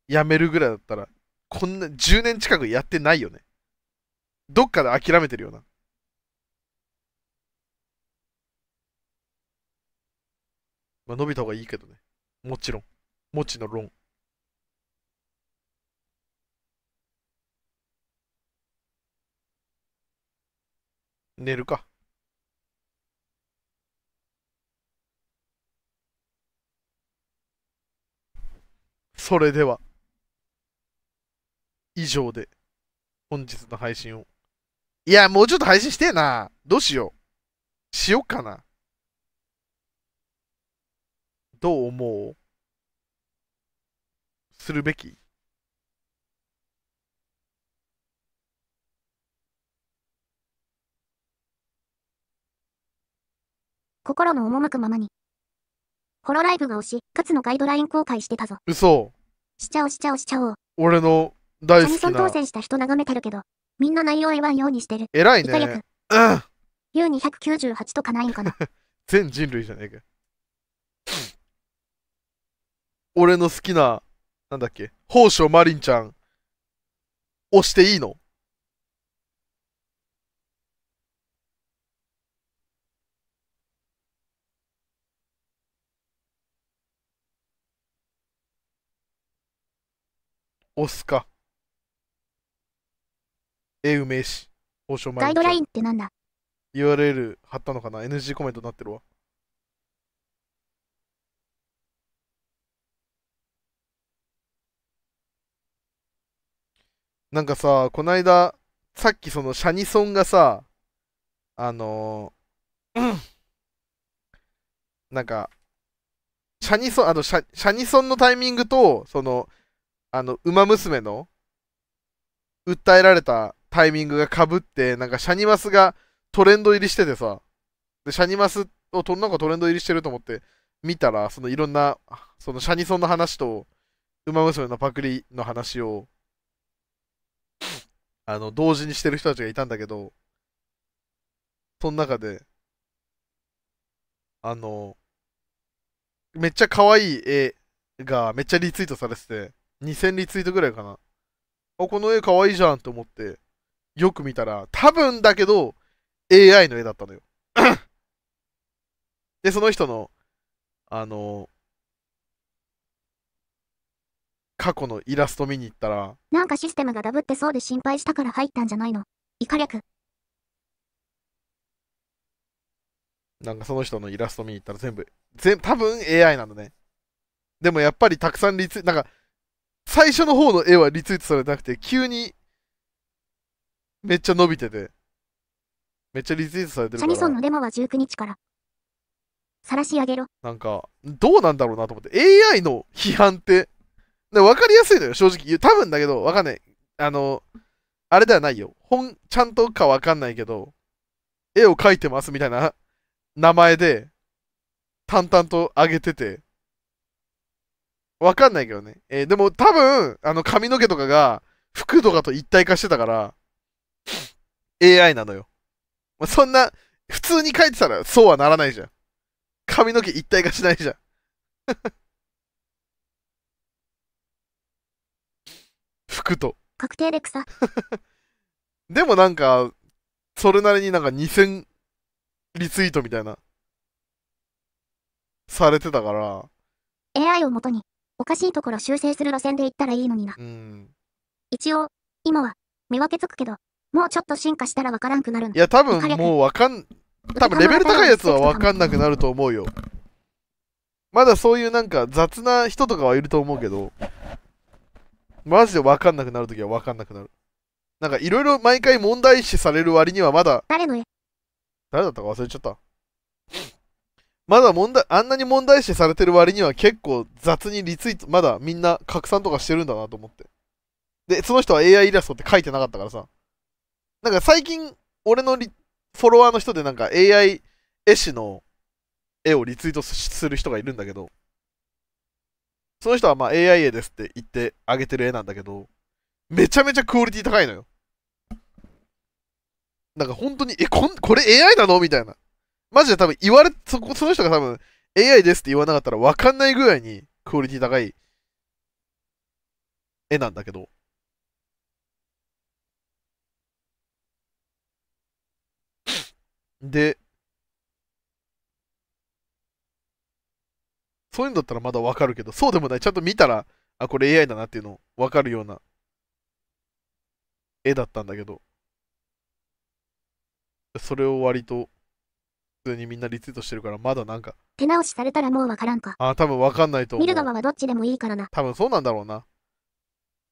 やめるぐらいだったら、こんな10年近くやってないよね。どっかで諦めてるよな。まあ、伸びた方がいいけどね。もちろん。もちの論。寝るか。それでは、以上で、本日の配信を。いや、もうちょっと配信してえな。どうしよう。しよっかな。どう思うするべき心の赴くままに。ホロライブが推し、勝つのガイドライン公開してたぞ。嘘。しちゃおしちゃおしちゃおう。俺の大好きな。ジャソン当選した人眺めてるけど、みんな内容言わんようにしてる。偉いね。イカヤク。うん。U298 とかないんかな。全人類じゃねえか。俺の好きな、なんだっけ、宝生マリンちゃん、押していいの押すか。え、梅市。王将前ガイドラインってなんだ ?URL 貼ったのかな ?NG コメントになってるわ。なんかさ、こないだ、さっきそのシャニソンがさ、あのー、なんか、シャニソン、あのシャ、シャニソンのタイミングと、その、あの、ウマ娘の訴えられたタイミングがかぶって、なんかシャニマスがトレンド入りしててさ、でシャニマスをとなんかトレンド入りしてると思って見たら、そのいろんな、そのシャニソンの話と、ウマ娘のパクリの話を、あの、同時にしてる人たちがいたんだけど、その中で、あの、めっちゃ可愛い絵がめっちゃリツイートされてて、2000リツイートぐらいかな。あ、この絵かわいいじゃんと思って、よく見たら、多分だけど、AI の絵だったのよ。で、その人の、あの、過去のイラスト見に行ったら、なんかシステムがダブってそうで心配したから入ったんじゃないの。イカ略。なんかその人のイラスト見に行ったら全部、全多分 AI なのね。でもやっぱりたくさんリツイなんか最初の方の絵はリツイートされてなくて、急に、めっちゃ伸びてて、めっちゃリツイートされてるから。シャニソンのデマは19日から。晒し上げろ。なんか、どうなんだろうなと思って、AI の批判って、で分かりやすいのよ、正直。多分だけど、分かんない。あの、あれではないよ。本、ちゃんとか分かんないけど、絵を描いてますみたいな名前で、淡々と上げてて、わかんないけどね。えー、でも多分、あの髪の毛とかが服とかと一体化してたから、AI なのよ。まあ、そんな、普通に書いてたらそうはならないじゃん。髪の毛一体化しないじゃん。服と。確定で草。でもなんか、それなりになんか2000リツイートみたいな、されてたから。AI をもとにおかしいところ修正する路線で行ったらいいのにな。一応、今は、見分けつくけど、もうちょっと進化したらわからんくなるんいや、多分もうわかん、多分レベル高いやつはわかんなくなると思うよ。まだそういうなんか雑な人とかはいると思うけど、マジでわかんなくなるときはわかんなくなる。なんかいろいろ毎回問題視される割にはまだ、誰の絵誰だったか忘れちゃった。まだ問題、あんなに問題視されてる割には結構雑にリツイート、まだみんな拡散とかしてるんだなと思って。で、その人は AI イラストって書いてなかったからさ。なんか最近、俺のリフォロワーの人でなんか AI 絵師の絵をリツイートする人がいるんだけど、その人はまあ AI 絵ですって言ってあげてる絵なんだけど、めちゃめちゃクオリティ高いのよ。なんか本当に、え、こんこれ AI なのみたいな。マジで多分言われ、そこ、その人が多分 AI ですって言わなかったら分かんないぐらいにクオリティ高い絵なんだけど。で、そういうんだったらまだわかるけど、そうでもない。ちゃんと見たら、あ、これ AI だなっていうのわかるような絵だったんだけど、それを割と普通にみんなリツイートしてるから、まだなんか。手直しされたらもうわからんか。ああ、多分わかんないと思う。見る側はどっちでもいいからな。多分そうなんだろうな。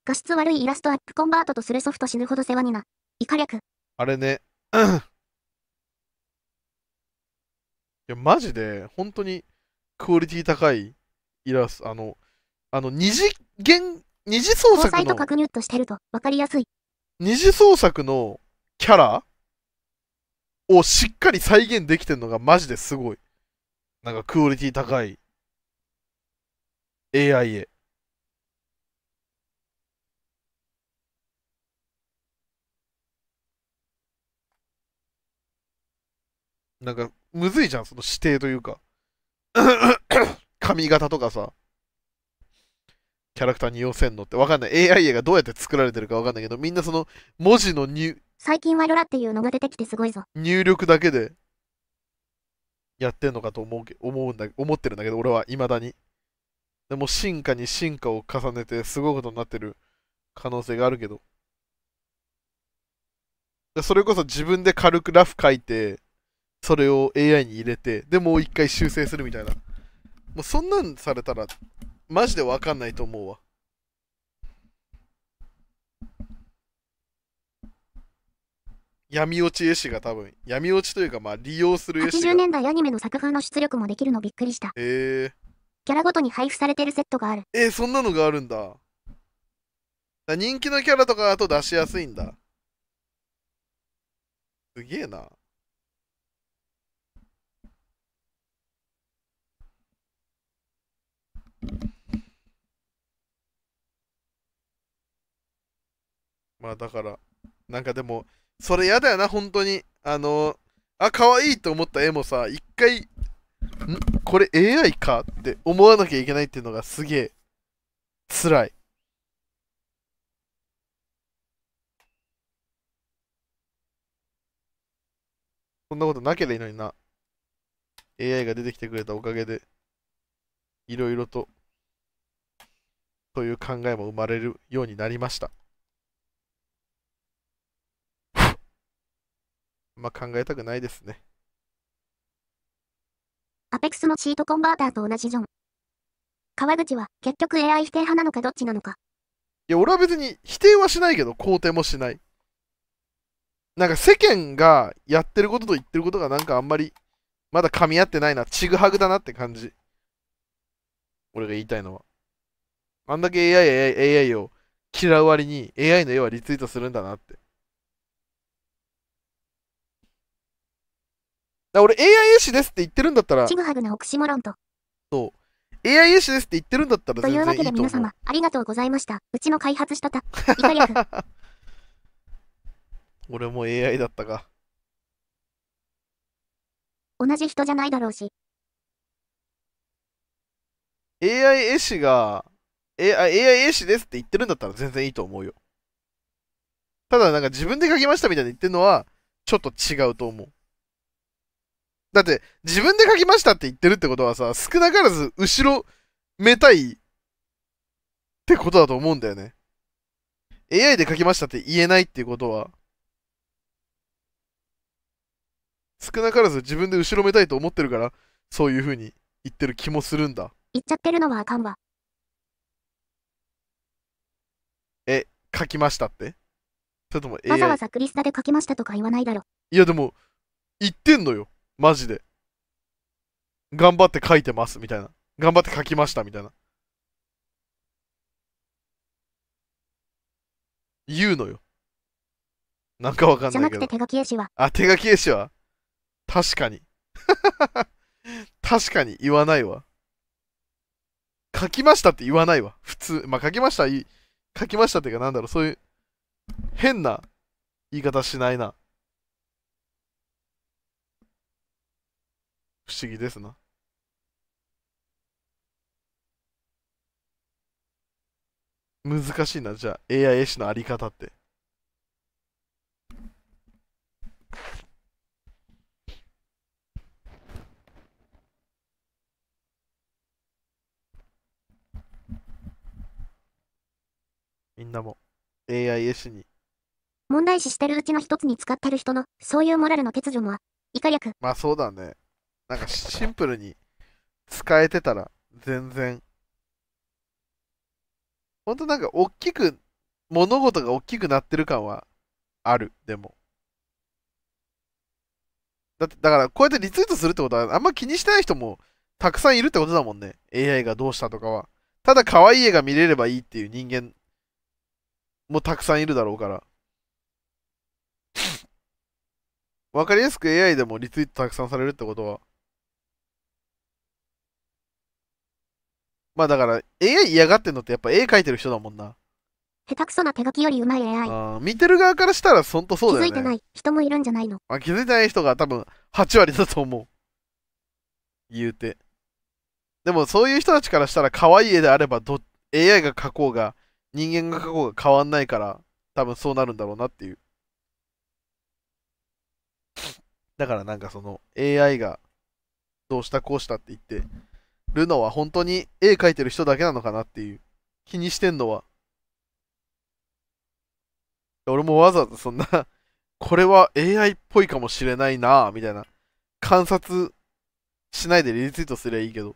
画質悪いイラストアップコンバートとするソフト死ぬほど世話にな。いか略。あれね。いや、マジで、本当にクオリティ高いイラスト、あの、あの、二次元、二次創作の。二次創作のキャラをしっかり再現できてるのがマジですごい。なんかクオリティ高い AI へ。なんか、むずいじゃん、その指定というか。髪型とかさ、キャラクターに寄せんのってわかんない。AI がどうやって作られてるかわかんないけど、みんなその文字の入最近はロラっていうのが出てきてすごいぞ。入力だけでやってんのかと思う思うんだ思ってるんだけど、俺は未だに。でも進化に進化を重ねてすごいことになってる可能性があるけど。それこそ自分で軽くラフ書いて、それを AI に入れて、で、もう一回修正するみたいな。もうそんなんされたら、マジでわかんないと思うわ。闇落ち絵師が多分、闇落ちというか、まあ利用する絵師が。80年代アニメの作風の出力もできるのびっくりした。ええ。キャラごとに配布されてるセットがある。えー、そんなのがあるんだ。だ人気のキャラとかだと出しやすいんだ。すげえな。まあだから、なんかでも、それ嫌だよな、本当に。あの、あ、可愛いと思った絵もさ、一回、んこれ AI かって思わなきゃいけないっていうのがすげえ辛い。そんなことなければいいのにな。AI が出てきてくれたおかげで、いろいろと、そういう考えも生まれるようになりました。まあ、考えたくないですね。a p クスのチートコンバーターと同じジョン。川口は結局 AI 否定派なのかどっちなのか。いや、俺は別に否定はしないけど、肯定もしない。なんか世間がやってることと言ってることがなんかあんまりまだ噛み合ってないな、ちぐはぐだなって感じ。俺が言いたいのは。あんだけ AI、AI, AI を嫌う割に AI の絵はリツイートするんだなって。だ俺 AI 絵師ですって言ってるんだったら。ちぐはぐなオクシモロンと。そう。AI 絵師ですって言ってるんだったら全然いいというわけで皆様、ありがとうございました。うちの開発したた。イカリア俺も AI だったか。同じ人じゃないだろうし。AI 絵師が、A、AI 絵師ですって言ってるんだったら全然いいと思うよ。ただなんか自分で書きましたみたいに言ってるのは、ちょっと違うと思う。だって、自分で書きましたって言ってるってことはさ、少なからず後ろめたいってことだと思うんだよね。AI で書きましたって言えないっていうことは、少なからず自分で後ろめたいと思ってるから、そういうふうに言ってる気もするんだ。言っちゃってるのはあかんわ。え、書きましたってそれとも AI わざわざクリスタで書きましたとか言わないだろ。いやでも、言ってんのよ。マジで。頑張って書いてます、みたいな。頑張って書きました、みたいな。言うのよ。なんかわかんないけど。あ、手書き絵師は確かに。確かに言わないわ。書きましたって言わないわ。普通。まあ、書きました、書きましたっていうかなんだろう、そういう変な言い方しないな。不思議ですな。難しいな、じゃあ AI 絵師のあり方って。みんなも AI 絵師に。問題視してるうちの一つに使ってる人の、そういうモラルの欠如も、以下略。まあそうだね。なんかシンプルに使えてたら全然。ほんとなんか大きく、物事が大きくなってる感はある、でも。だって、だからこうやってリツイートするってことはあんま気にしてない人もたくさんいるってことだもんね。AI がどうしたとかは。ただ可愛い絵が見れればいいっていう人間もたくさんいるだろうから。わかりやすく AI でもリツイートたくさんされるってことは、まあだから AI 嫌がってんのってやっぱ絵描いてる人だもんな。下手くそな手書きより上手い AI。あ見てる側からしたらそんとそうだよね。気づいてない人もいるんじゃないの。あ気づいてない人が多分8割だと思う。言うて。でもそういう人たちからしたら可愛い絵であればど AI が描こうが人間が描こうが変わんないから多分そうなるんだろうなっていう。だからなんかその AI がどうしたこうしたって言ってるのは本当に絵描いてる人だけなのかなっていう。気にしてんのは。俺もわざわざそんな これは AI っぽいかもしれないなぁ、みたいな。観察しないでリツイートすりゃいいけど。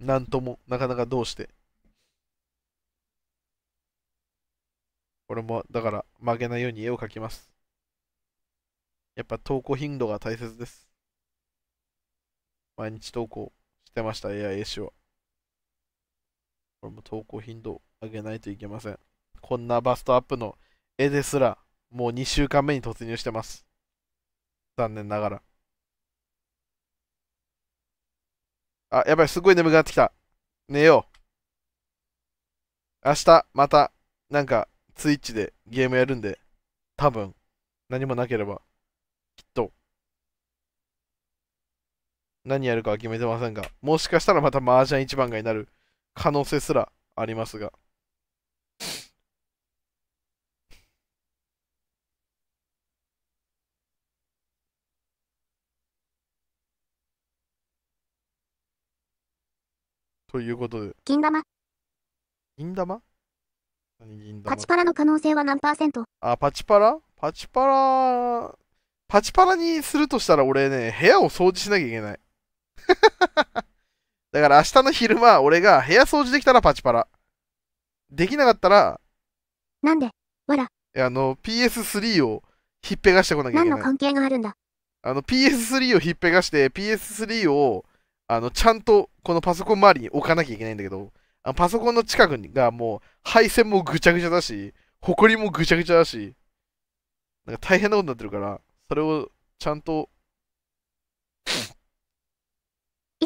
なんとも、なかなかどうして。俺も、だから、負けないように絵を描きます。やっぱ投稿頻度が大切です。毎日投稿してました、AI 絵師は。これも投稿頻度上げないといけません。こんなバストアップの絵ですら、もう2週間目に突入してます。残念ながら。あ、やばい、すごい眠くなってきた。寝よう。明日、また、なんか、ツイッチでゲームやるんで、多分、何もなければ。何やるかは決めてませんが、もしかしたらまた麻雀一番がになる可能性すらありますが。ということで。銀玉。銀玉何銀玉パチパラの可能性は何パーセントあ、パチパラパチパラ、パチパラにするとしたら俺ね、部屋を掃除しなきゃいけない。だから明日の昼間、俺が部屋掃除できたらパチパラ。できなかったら、なんでわら。あの、PS3 をひっぺがしてこなきゃいけ何なのい。関係があるんだあの、PS3 をひっぺがして、PS3 を、あの、ちゃんと、このパソコン周りに置かなきゃいけないんだけど、あのパソコンの近くにがもう、配線もぐちゃぐちゃだし、埃もぐちゃぐちゃだし、なんか大変なことになってるから、それをちゃんと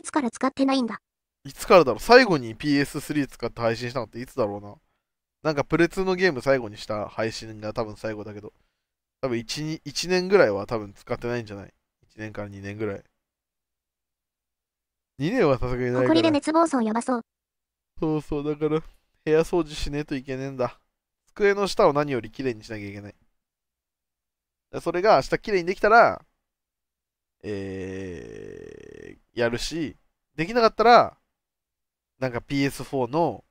いつから使ってないんだ。いつからだろう最後に PS3 使って配信したのっていつだろうな。なんかプレ2のゲーム最後にした配信が多分最後だけど、多分 1, 1年ぐらいは多分使ってないんじゃない ?1 年から2年ぐらい。2年はさすがにないから。で熱暴走やばそう。そうそう、だから部屋掃除しねえといけねえんだ。机の下を何より綺麗にしなきゃいけない。それが明日綺麗にできたら、えー、やるし、できなかったら、なんか PS4 の、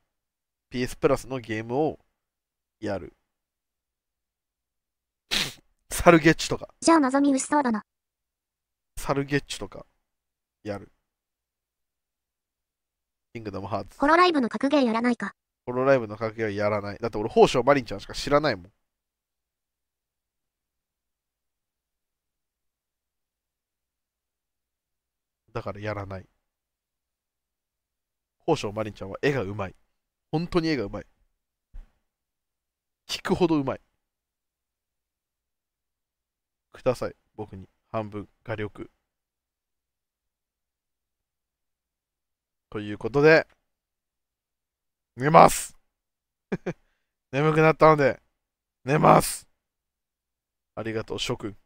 PS プラスのゲームをやる。サ ルゲッチュとか。じゃあ、望み薄そうだな。サルゲッチュとか、やる。キングダムハーツ。ホロライブの格ゲーやらないか。ホロライブの格ゲーはやらない。だって俺、宝生マリンちゃんしか知らないもん。だからやらない。宝生マリンちゃんは絵がうまい。本当に絵がうまい。聞くほどうまい。ください、僕に。半分、画力。ということで、寝ます 眠くなったので、寝ますありがとう、諸君。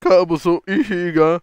カーブいいヒが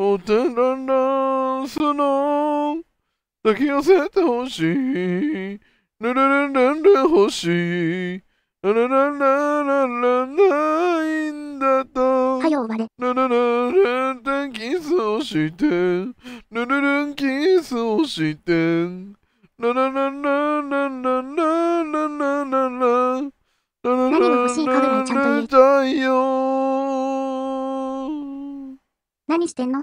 お寺ダンスの抱き寄せてほしい。ルルルルル欲しい。ルルルルルないんだと。はよ終われ。ルルルルンキスをして。ルルルンキスをして。ラララララララララララ何が欲しいかぐらいちゃんと言よ。何してんの